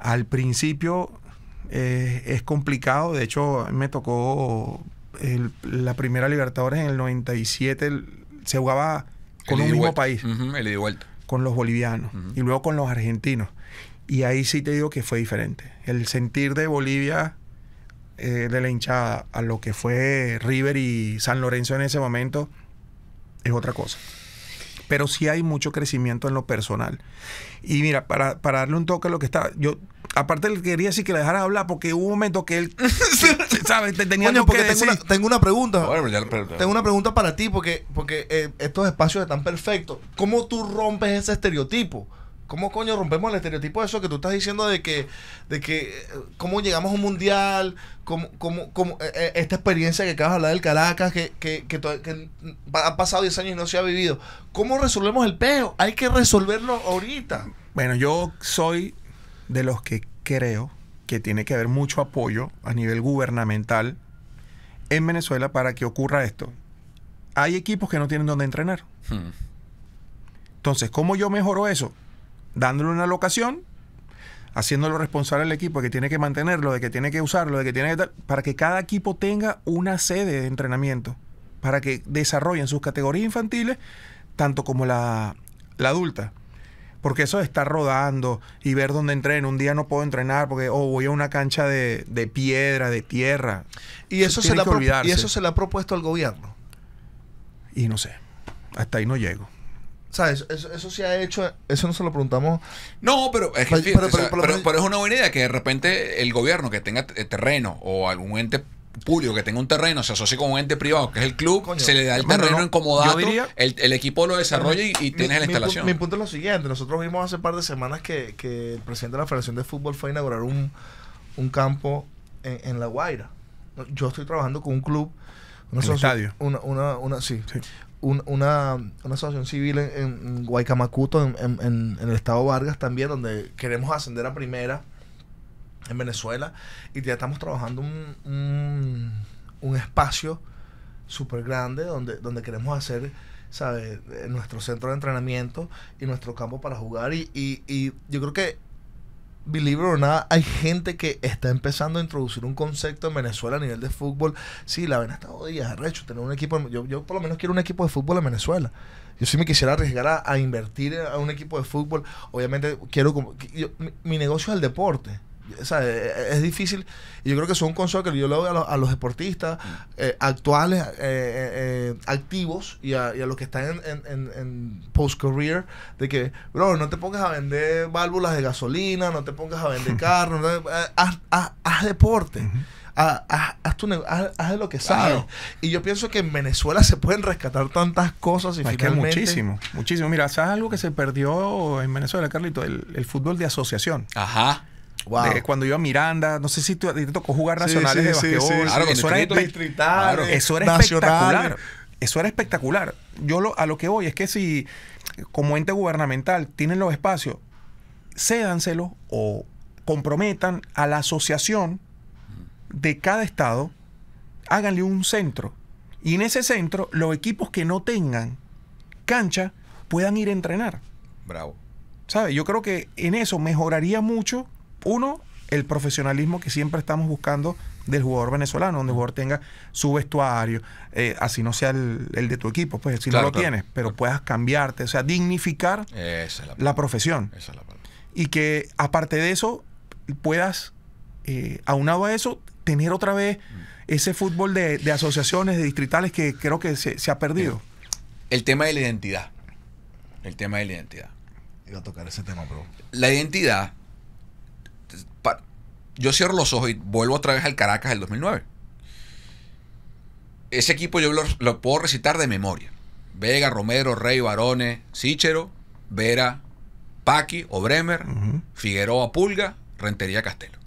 Al principio eh, es complicado, de hecho me tocó la primera Libertadores en el 97, se jugaba con un mismo país, vuelta. con los bolivianos y luego con los argentinos. Y ahí sí te digo que fue diferente. El sentir de Bolivia, eh, de la hinchada, a lo que fue River y San Lorenzo en ese momento, es otra cosa. Pero sí hay mucho crecimiento en lo personal. Y mira, para, darle un toque a lo que está, yo Aparte, le quería decir que le dejaras hablar porque hubo un momento que él, ¿sabes? tenía tengo, Una, tengo una pregunta. tengo una pregunta para ti porque, porque eh, estos espacios están perfectos. ¿Cómo tú rompes ese estereotipo? ¿Cómo coño rompemos el estereotipo de eso que tú estás diciendo de que, de que eh, cómo llegamos a un mundial, cómo, eh, esta experiencia que acabas de hablar del Caracas, que, que ha pasado 10 años y no se ha vivido? ¿Cómo resolvemos el peo? Hay que resolverlo ahorita. Bueno, yo soy de los que creo que tiene que haber mucho apoyo a nivel gubernamental en Venezuela para que ocurra esto. Hay equipos que no tienen dónde entrenar. Hmm. Entonces, ¿cómo yo mejoro eso? Dándole una locación, haciéndolo responsable al equipo de que tiene que mantenerlo, de que tiene que usarlo, de que tiene que para que cada equipo tenga una sede de entrenamiento, para que desarrollen sus categorías infantiles, tanto como la adulta porque eso de estar rodando y ver dónde entreno, un día no puedo entrenar porque voy a una cancha de, piedra, de tierra. Y eso, se, y eso se le ha propuesto al gobierno. Y no sé, hasta ahí no llego. ¿Sabes? eso, se ha hecho, eso no se lo preguntamos. No, pero es, que, pero, es una buena idea que de repente el gobierno que tenga terreno o algún ente público que tenga un terreno se asocie con un ente privado, que es el club, se le da el terreno incomodado el, equipo lo desarrolla y, y tienes la instalación. Mi, punto es lo siguiente, nosotros vimos hace un par de semanas que, que, el presidente de la Federación de Fútbol fue a inaugurar un, campo en, La Guaira. Yo estoy trabajando con un club, una, estadio. una, asociación civil en, Guaycamacuto, en, en el estado Vargas también, donde queremos ascender a primera en Venezuela y ya estamos trabajando un, espacio súper grande donde, donde queremos hacer eh, nuestro centro de entrenamiento y nuestro campo para jugar y, yo creo que believe it or hay gente que está empezando a introducir un concepto en Venezuela a nivel de fútbol. Sí, la ven está jodida, recho, tener un equipo. Yo, por lo menos quiero un equipo de fútbol en Venezuela. Yo sí me quisiera arriesgar a, invertir a un equipo de fútbol. Obviamente quiero... Yo, mi, negocio es el deporte. Eh, eh, es difícil. Y yo creo que son consejos que yo le doy a, los, deportistas eh, actuales, activos y a, los que están en, en, post-career, de que, bro, no te pongas a vender válvulas de gasolina, no te pongas a vender carros haz, haz, deporte. Haz, haz, lo que sabes. Y yo pienso que en Venezuela se pueden rescatar tantas cosas y finalmente... que muchísimo, muchísimo. Mira, ¿sabes algo que se perdió en Venezuela, Carlito? El, el fútbol de asociación. Ajá cuando iba a Miranda, no sé si te tocó jugar nacionales de eso, era espectacular. Eso era espectacular. Yo a lo que voy es que si como ente gubernamental tienen los espacios, cédanselos o comprometan a la asociación de cada estado, háganle un centro. Y en ese centro, los equipos que no tengan cancha puedan ir a entrenar. Bravo. ¿Sabe? Yo creo que en eso mejoraría mucho uno, el profesionalismo que siempre estamos buscando del jugador venezolano, donde el jugador tenga su vestuario, eh, así no sea el, de tu equipo, pues si no lo tienes, pero puedas cambiarte, o sea, dignificar la, profesión. Esa es la y que aparte de eso, puedas, eh, aunado a eso, tener otra vez mm. ese fútbol de, de, asociaciones, de distritales que creo que se, ha perdido. El, tema de la identidad. El tema de la identidad. Iba a tocar ese tema, pero... La identidad yo cierro los ojos y vuelvo otra vez al Caracas del 2009. Ese equipo yo lo, puedo recitar de memoria. Vega, Romero, Rey, Barone, Sichero, Vera, Paqui o Bremer, Figueroa, Pulga, Rentería, Castelo.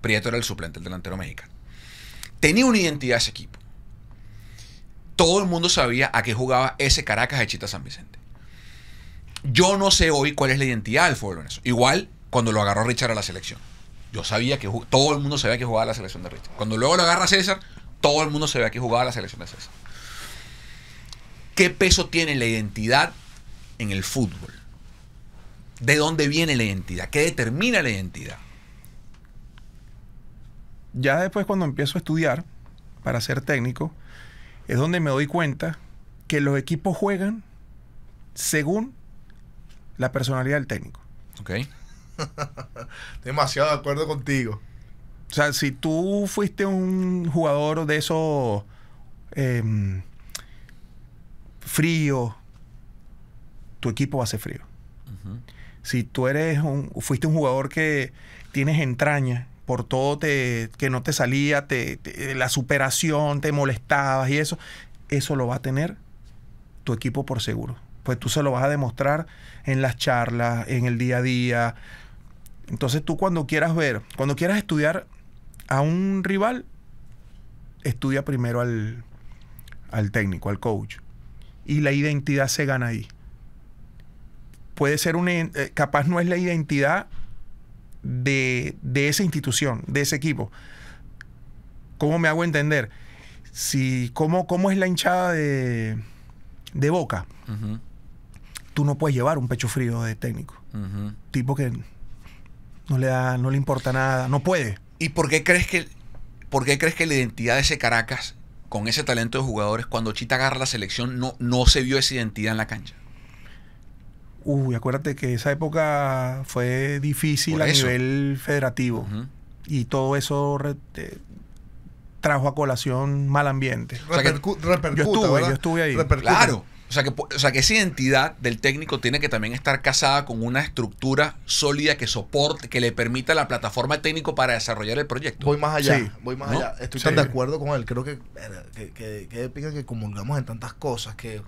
Prieto era el suplente, del delantero mexicano. Tenía una identidad ese equipo. Todo el mundo sabía a qué jugaba ese Caracas de Chita San Vicente. Yo no sé hoy cuál es la identidad del fútbol Igual cuando lo agarró Richard a la selección yo sabía que todo el mundo sabía que jugaba la selección de Richard. Cuando luego lo agarra César, todo el mundo sabía que jugaba la selección de César. ¿Qué peso tiene la identidad en el fútbol? ¿De dónde viene la identidad? ¿Qué determina la identidad? Ya después cuando empiezo a estudiar para ser técnico, es donde me doy cuenta que los equipos juegan según la personalidad del técnico. Okay. Demasiado de acuerdo contigo. O sea, si tú fuiste un jugador de esos em, frío, tu equipo va a ser frío. Si tú eres un, fuiste un jugador que tienes entraña, por todo te, que no te salía, la superación, te molestabas y eso, eso lo va a tener tu equipo por seguro. Pues tú se lo vas a demostrar en las charlas, en el día a día, entonces tú cuando quieras ver, cuando quieras estudiar a un rival, estudia primero al, al técnico, al coach. Y la identidad se gana ahí. Puede ser una... Eh, capaz no es la identidad de, de, esa institución, de ese equipo. ¿Cómo me hago entender? Si, ¿cómo, cómo es la hinchada de, de Boca? Tú no puedes llevar un pecho frío de técnico. Tipo que no le, da, no le importa nada, no puede. ¿Y por qué crees que, por qué crees que la identidad de ese Caracas, con ese talento de jugadores, cuando Chita agarra la selección, no, no se vio esa identidad en la cancha? Uy, acuérdate que esa época fue difícil a nivel federativo. Y todo eso eh, trajo a colación mal ambiente. yo, estuve, ahí. Claro. O sea, que, o sea, que esa identidad del técnico tiene que también estar casada con una estructura sólida que soporte, que le permita la plataforma técnico para desarrollar el proyecto. Voy más allá, voy más allá. Estoy tan de acuerdo con él. Creo que que, que, que, que comulgamos en tantas cosas que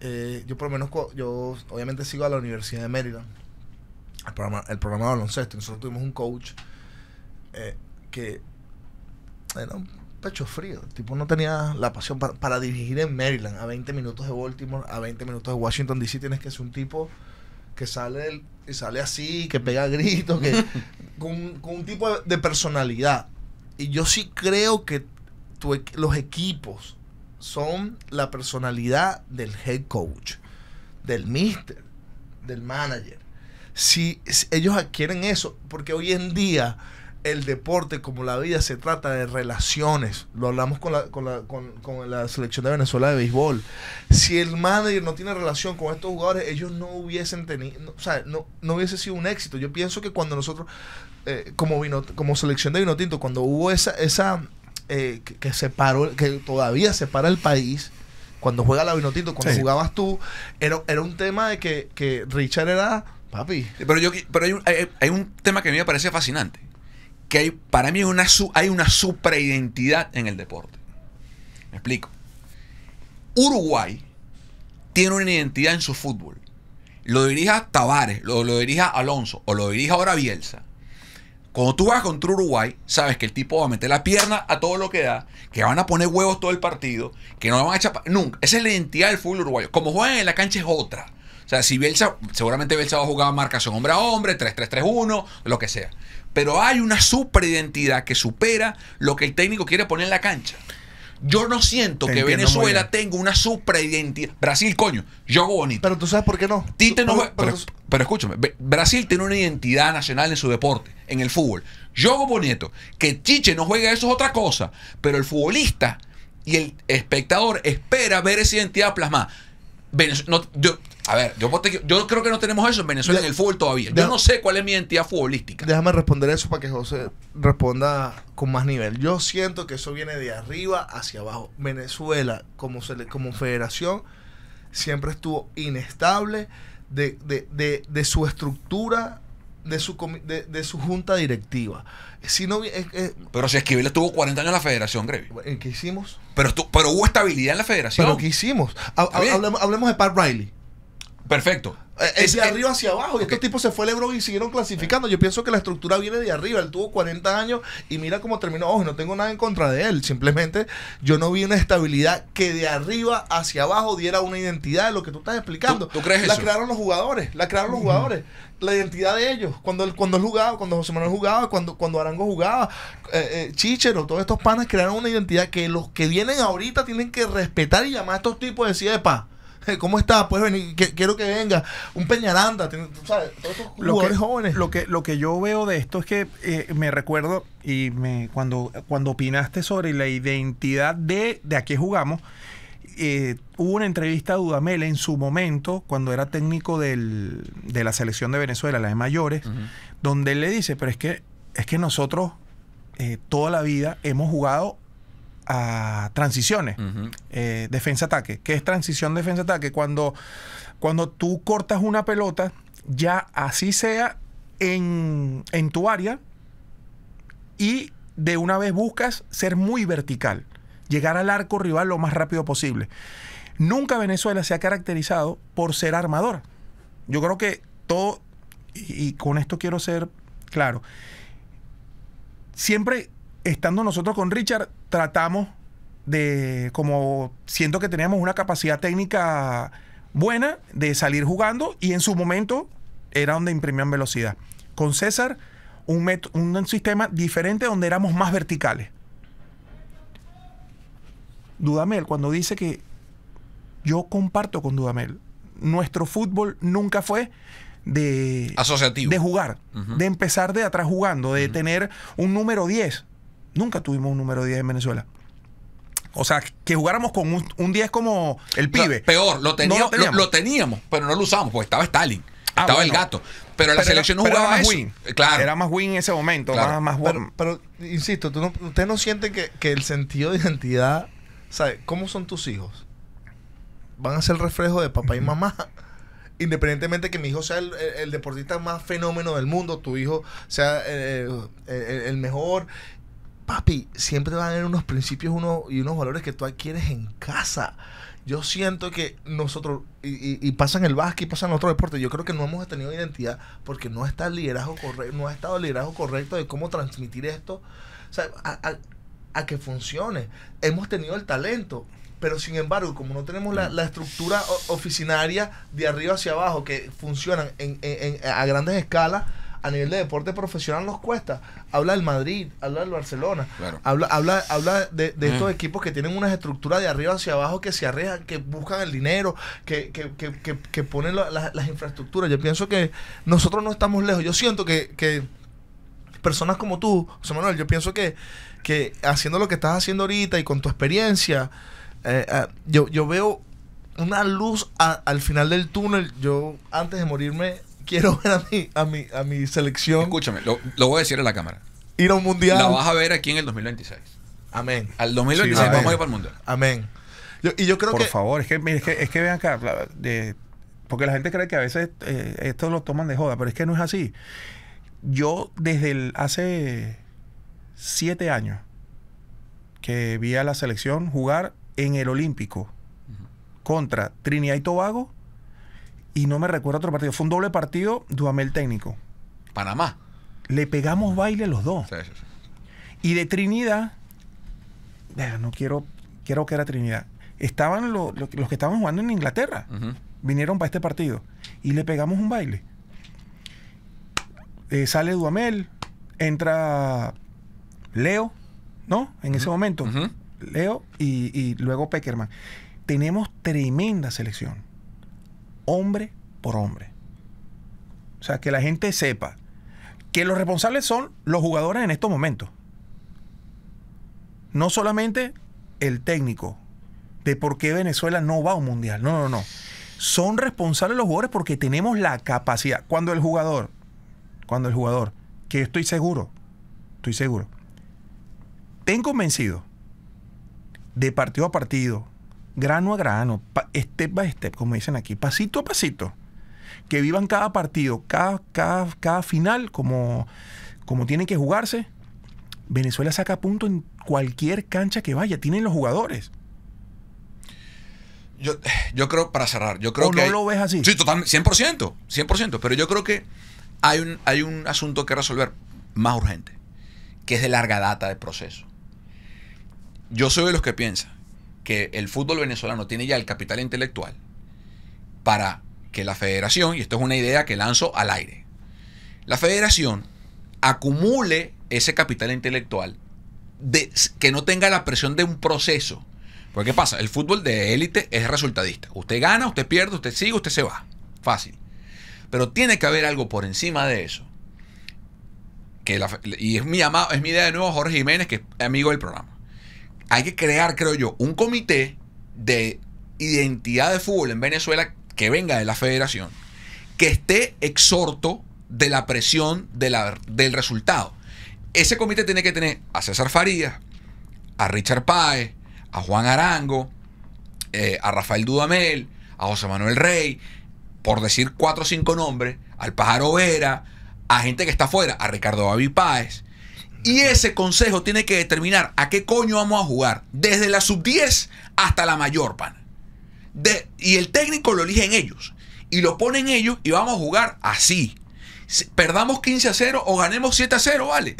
eh, yo por lo menos, yo obviamente sigo a la Universidad de Maryland, el programa, el programa de baloncesto. Nosotros tuvimos un coach eh, que pecho frío. El tipo no tenía la pasión para, dirigir en Maryland, a 20 minutos de Baltimore, a 20 minutos de Washington DC. Tienes que ser un tipo que sale, y sale así, que pega gritos, que, con, un tipo de, personalidad. Y yo sí creo que los equipos son la personalidad del head coach, del mister, del manager. si ellos adquieren eso, porque hoy en día el deporte como la vida se trata de relaciones. Lo hablamos con la, con la, con, la selección de Venezuela de béisbol. Si el manager no tiene relación con estos jugadores, ellos no hubiesen tenido, o sea, no, no hubiese sido un éxito. Yo pienso que cuando nosotros, eh, como, vino, como selección de Vinotinto, cuando hubo esa, esa eh, que, separó, que todavía separa el país, cuando juega la Vinotinto, cuando jugabas tú, era, un tema de que, que Richard era... Papi. Pero, yo, pero hay, un, hay, hay un tema que a mí me parece fascinante que para mí una, hay una identidad en el deporte. Me explico. Uruguay tiene una identidad en su fútbol. Lo dirija Tavares, lo, lo dirija Alonso, o lo dirija ahora Bielsa. Cuando tú vas contra Uruguay, sabes que el tipo va a meter la pierna a todo lo que da, que van a poner huevos todo el partido, que no van a echar. Nunca. Esa es la identidad del fútbol uruguayo. Como juegan en la cancha es otra. O sea, si Bielsa, seguramente Belsa va a jugar marcación hombre a hombre, 3-3-3-1, lo que sea. Pero hay una superidentidad que supera lo que el técnico quiere poner en la cancha. Yo no siento que Venezuela tenga una superidentidad. Brasil, coño, yo bonito. Pero tú sabes por qué no. Tite no pero, escúchame, Brasil tiene una identidad nacional en su deporte, en el fútbol. Yo bonito. Que Chiche no juega eso es otra cosa. Pero el futbolista y el espectador espera ver esa identidad plasmada. A ver, yo, yo creo que no tenemos eso en Venezuela en el fútbol todavía. Yo no sé cuál es mi identidad futbolística. Déjame responder eso para que José responda con más nivel. Yo siento que eso viene de arriba hacia abajo. Venezuela, como, se le, como federación, siempre estuvo inestable de, su estructura de su, de, su junta directiva. Si es, es, pero si Esquivel estuvo 40 años en la federación, Grevi. ¿Qué hicimos? Pero, pero hubo estabilidad en la federación. ¿Pero qué hicimos? hablemos, hablemos, de Pat Riley. Perfecto. Eh, eh, es, de arriba hacia abajo. Y estos tipos se fue el y siguieron clasificando. Yo pienso que la estructura viene de arriba. Él tuvo 40 años y mira cómo terminó. Ojo, no tengo nada en contra de él. Simplemente yo no vi una estabilidad que de arriba hacia abajo diera una identidad de lo que tú estás explicando. ¿Tú, crees que? la crearon los jugadores. La crearon los jugadores. La identidad de ellos. Cuando él, cuando jugaba, cuando José Manuel jugaba, cuando, cuando Arango jugaba, eh, Chichero, todos estos panas crearon una identidad que los que vienen ahorita tienen que respetar y llamar a estos tipos de decir, epa ¿Cómo está? Puedes venir, quiero que venga. Un Peñaranda, ¿tú ¿sabes? Todos jugadores jóvenes. Lo que, lo que yo veo de esto es que eh, me recuerdo, y me, cuando, cuando opinaste sobre la identidad de, de a qué jugamos, eh, hubo una entrevista a Dudamel en su momento, cuando era técnico de la selección de Venezuela, la de mayores, donde él le dice, pero es que, es que nosotros eh, toda la vida hemos jugado a transiciones, eh, defensa-ataque. ¿Qué es transición, defensa-ataque? Cuando, cuando tú cortas una pelota, ya así sea en, tu área, y de una vez buscas ser muy vertical, llegar al arco rival lo más rápido posible. Nunca Venezuela se ha caracterizado por ser armador. Yo creo que todo, y con esto quiero ser claro, siempre estando nosotros con Richard, tratamos de, como siento que teníamos una capacidad técnica buena, de salir jugando y en su momento era donde imprimían velocidad. Con César, un, un sistema diferente donde éramos más verticales. Dudamel, cuando dice que yo comparto con Dudamel, nuestro fútbol nunca fue de, Asociativo. de jugar, de empezar de atrás jugando, de tener un número 10. Nunca tuvimos un número 10 en Venezuela. O sea, que jugáramos con un, 10 como el pibe. peor, lo teníamos, lo, teníamos. pero no lo usamos, porque estaba Stalin. Ah, estaba el gato. Pero, la selección no jugaba más win. Claro. Era más win en ese momento. Más, pero, insisto, Usted no, siente que, el sentido de identidad, ¿sabe? ¿Cómo son tus hijos? Van a ser el reflejo de papá y mamá. Independientemente que mi hijo sea el, deportista más fenómeno del mundo, tu hijo sea eh, eh, el, el mejor papi, siempre van a haber unos principios uno y unos valores que tú adquieres en casa. Yo siento que nosotros, y, pasan el básquet pasan otros deportes, yo creo que no hemos tenido identidad porque no está el liderazgo correcto, no ha estado el liderazgo correcto de cómo transmitir esto a, que funcione. Hemos tenido el talento, pero sin embargo, como no tenemos la, estructura oficinaria de arriba hacia abajo que funcionan en, a grandes escalas, a nivel de deporte profesional nos cuesta. Habla del Madrid, habla del Barcelona, habla, habla, de, de estos eh. equipos que tienen una estructura de arriba hacia abajo que se arriesgan, que buscan el dinero, que, que, que, que, ponen las infraestructuras. Yo pienso que nosotros no estamos lejos. Yo siento que, que personas como tú, José Manuel, yo pienso que, que haciendo lo que estás haciendo ahorita y con tu experiencia, eh, eh, yo, yo veo una luz al final del túnel. Yo, antes de morirme, quiero ver a mi, a mi, a mi selección. Escúchame, lo, voy a decir en la cámara. Ir a un mundial. La vas a ver aquí en el 2026. Amén. Al 2026 vamos a ir para el mundial. Amén. y yo creo Por favor, es que, es es que vean acá. De, porque la gente cree que a veces eh, esto lo toman de joda, pero es que no es así. Yo desde hace siete años que vi a la selección jugar en el Olímpico contra Trinidad y Tobago y no me recuerdo otro partido. Fue un doble partido, Duamel técnico. Panamá. Le pegamos baile los dos. Y de Trinidad, no quiero, quiero que era Trinidad. Estaban los que estaban jugando en Inglaterra. Vinieron para este partido. Y le pegamos un baile. Eh, sale Duamel entra Leo, ¿no? En ese momento. Leo y, y luego Peckerman. Tenemos tremenda selección hombre por hombre. O sea, que la gente sepa que los responsables son los jugadores en estos momentos. No solamente el técnico de por qué Venezuela no va a un mundial. No, no, no. Son responsables los jugadores porque tenemos la capacidad. Cuando el jugador, cuando el jugador, que estoy seguro, estoy seguro, ten convencido de partido a partido, grano a grano, step by step, como dicen aquí, pasito a pasito, que vivan cada partido, cada, cada, final, como, como tienen que jugarse. Venezuela saca punto en cualquier cancha que vaya, tienen los jugadores. Yo, yo creo, para cerrar, yo creo que. no lo ves así? Sí, totalmente, 100%, 100%, pero yo creo que hay un, hay un asunto que resolver más urgente, que es de larga data de proceso. Yo soy de los que piensan que el fútbol venezolano tiene ya el capital intelectual para que la federación, y esto es una idea que lanzo al aire, la federación acumule ese capital intelectual de, que no tenga la presión de un proceso. Porque ¿qué pasa? El fútbol de élite es resultadista. Usted gana, usted pierde, usted sigue, usted se va. Fácil. Pero tiene que haber algo por encima de eso. Que y es mi, es mi idea de nuevo Jorge Jiménez, que es amigo del programa hay que crear, creo yo, un comité de identidad de fútbol en Venezuela que venga de la federación, que esté exhorto de la presión de la, del resultado. Ese comité tiene que tener a César Farías, a Richard Páez, a Juan Arango, eh, a Rafael Dudamel, a José Manuel Rey, por decir cuatro o cinco nombres, al Pájaro Vera, a gente que está afuera, a Ricardo David Páez, y ese consejo tiene que determinar a qué coño vamos a jugar. Desde la sub-10 hasta la mayor, pan y el técnico lo eligen ellos. Y lo ponen ellos y vamos a jugar así. Perdamos 15 a 0 o ganemos 7 a 0, ¿vale?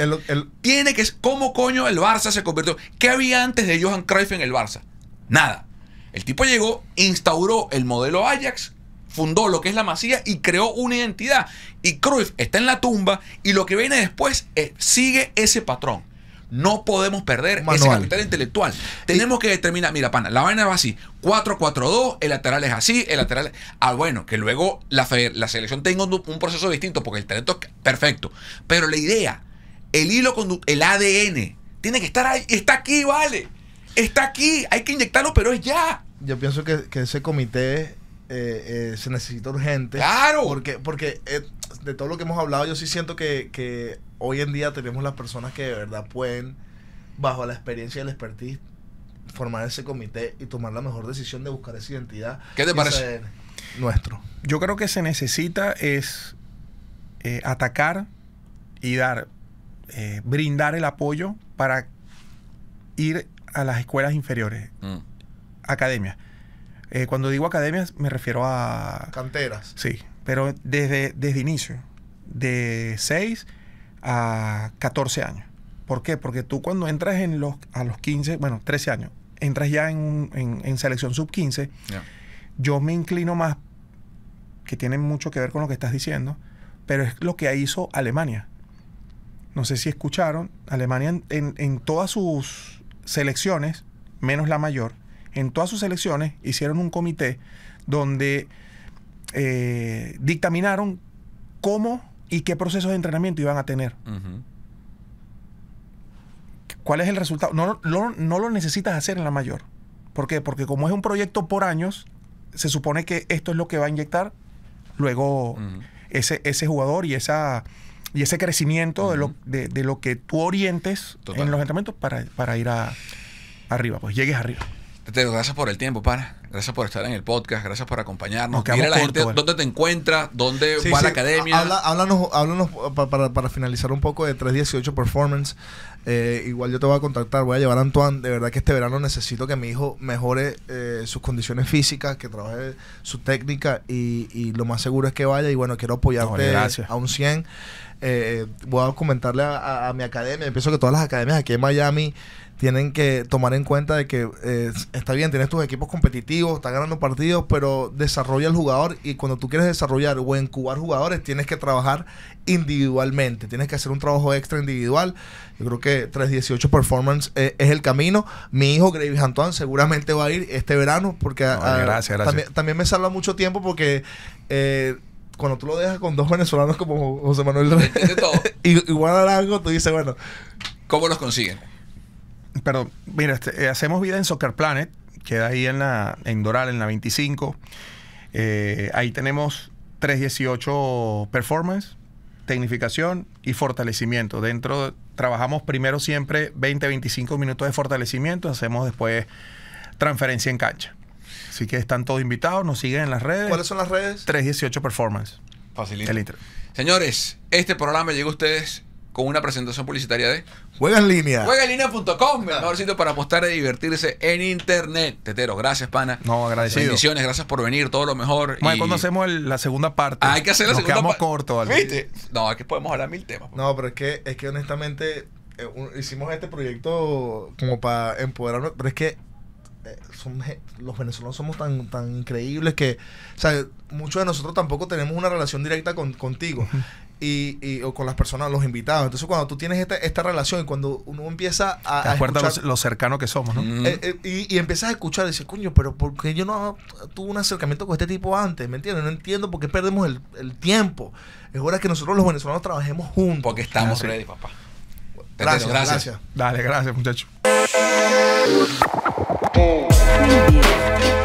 tiene que... ¿Cómo coño el Barça se convirtió? ¿Qué había antes de Johan Cruyff en el Barça? Nada. El tipo llegó, instauró el modelo Ajax, fundó lo que es la masía y creó una identidad. Y Cruyff está en la tumba y lo que viene después es, eh, sigue ese patrón. No podemos perder ese capital intelectual. Tenemos que determinar, mira, pana, la vaina va así, 4-4-2, el lateral es así, el lateral... Ah, bueno, que luego la, selección tenga un, proceso distinto porque el talento es perfecto. Pero la idea, el hilo con el ADN, tiene que estar ahí, está aquí, vale. Está aquí, hay que inyectarlo, pero es ya. Yo pienso que, que ese comité eh, eh, se necesita urgente. Claro. Porque, porque eh, de todo lo que hemos hablado, yo sí siento que, hoy en día tenemos las personas que de verdad pueden, bajo la experiencia y el expertise, formar ese comité y tomar la mejor decisión de buscar esa identidad. ¿Qué te parece? Nuestro. Yo creo que se necesita es atacar y dar, brindar el apoyo para ir a las escuelas inferiores, mm. academias eh, cuando digo academias, me refiero a. Canteras. Sí, pero desde, desde inicio, de 6 a 14 años. ¿Por qué? Porque tú cuando entras en los, a los 15, bueno, 13 años, entras ya en, en, en selección sub-15, yo me inclino más, que tiene mucho que ver con lo que estás diciendo, pero es lo que hizo Alemania. No sé si escucharon, Alemania en, en todas sus selecciones, menos la mayor, en todas sus elecciones hicieron un comité donde eh, dictaminaron cómo y qué procesos de entrenamiento iban a tener. ¿Cuál es el resultado? No, lo necesitas hacer en la mayor. ¿Por qué? Porque como es un proyecto por años, se supone que esto es lo que va a inyectar luego ese, ese jugador y esa y ese crecimiento de, lo, de, lo que tú orientes en los entrenamientos para, para ir a, arriba, pues llegues arriba gracias por el tiempo, para. Gracias por estar en el podcast. Gracias por acompañarnos. Mira dónde te encuentras dónde va la academia. háblanos, eh, para, finalizar un poco de 318 Performance. Eh, igual yo te voy a contactar. Voy a llevar a Antoine. De verdad que este verano necesito que mi hijo mejore eh, sus condiciones físicas, que trabaje su técnica y, lo más seguro es que vaya. Y bueno, quiero apoyarte a un 100. Eh, eh, voy a comentarle a, mi academia, pienso que todas las academias aquí en Miami tienen que tomar en cuenta de que eh, está bien, tienes tus equipos competitivos, estás ganando partidos, pero desarrolla el jugador y cuando tú quieres desarrollar o encubar jugadores, tienes que trabajar individualmente, tienes que hacer un trabajo extra individual. Yo creo que 318 Performance es el camino. Mi hijo, Gravis Antoine, seguramente va a ir este verano porque ah, También, me salva mucho tiempo porque... Eh, cuando tú lo dejas con dos venezolanos como José Manuel igual y, y algo, tú dices, bueno. ¿Cómo los consiguen? Pero, mira, este, eh, hacemos vida en Soccer Planet, queda ahí en la en Doral, en la 25. Eh, ahí tenemos 318 performance, tecnificación y fortalecimiento. Dentro trabajamos primero siempre 20-25 minutos de fortalecimiento, hacemos después transferencia en cancha. Así que están todos invitados, nos siguen en las redes. ¿Cuáles son las redes? 318 Performance. Facilita. El Señores, este programa llega a ustedes con una presentación publicitaria de Juega en línea. Juegaenlinea.com, mejor sitio para apostar y divertirse en internet. Tetero, gracias, pana. No, agradecido. Bendiciones, gracias por venir, todo lo mejor. Bueno, y... cuando hacemos la segunda parte. Hay que hacer la segunda parte. corto, ¿Viste? No, aquí podemos hablar mil temas. Pues. No, pero es que, es que honestamente eh, hicimos este proyecto como para empoderarnos, pero es que son, los venezolanos somos tan, tan increíbles que, muchos de nosotros tampoco tenemos una relación directa contigo. Y, o con las personas, los invitados. Entonces, cuando tú tienes este, esta, relación y cuando uno empieza a. Te acuerdas lo, cercano que somos, eh, eh, y, empiezas a escuchar y dices, coño, pero ¿por qué yo no tuve un acercamiento con este tipo antes? ¿Me entiendes? No entiendo por qué perdemos el, tiempo. Es hora que nosotros los venezolanos trabajemos juntos. Porque estamos ah, ready, papá. Gracias, gracias. gracias. Dale, gracias, muchachos. Oh. Pretty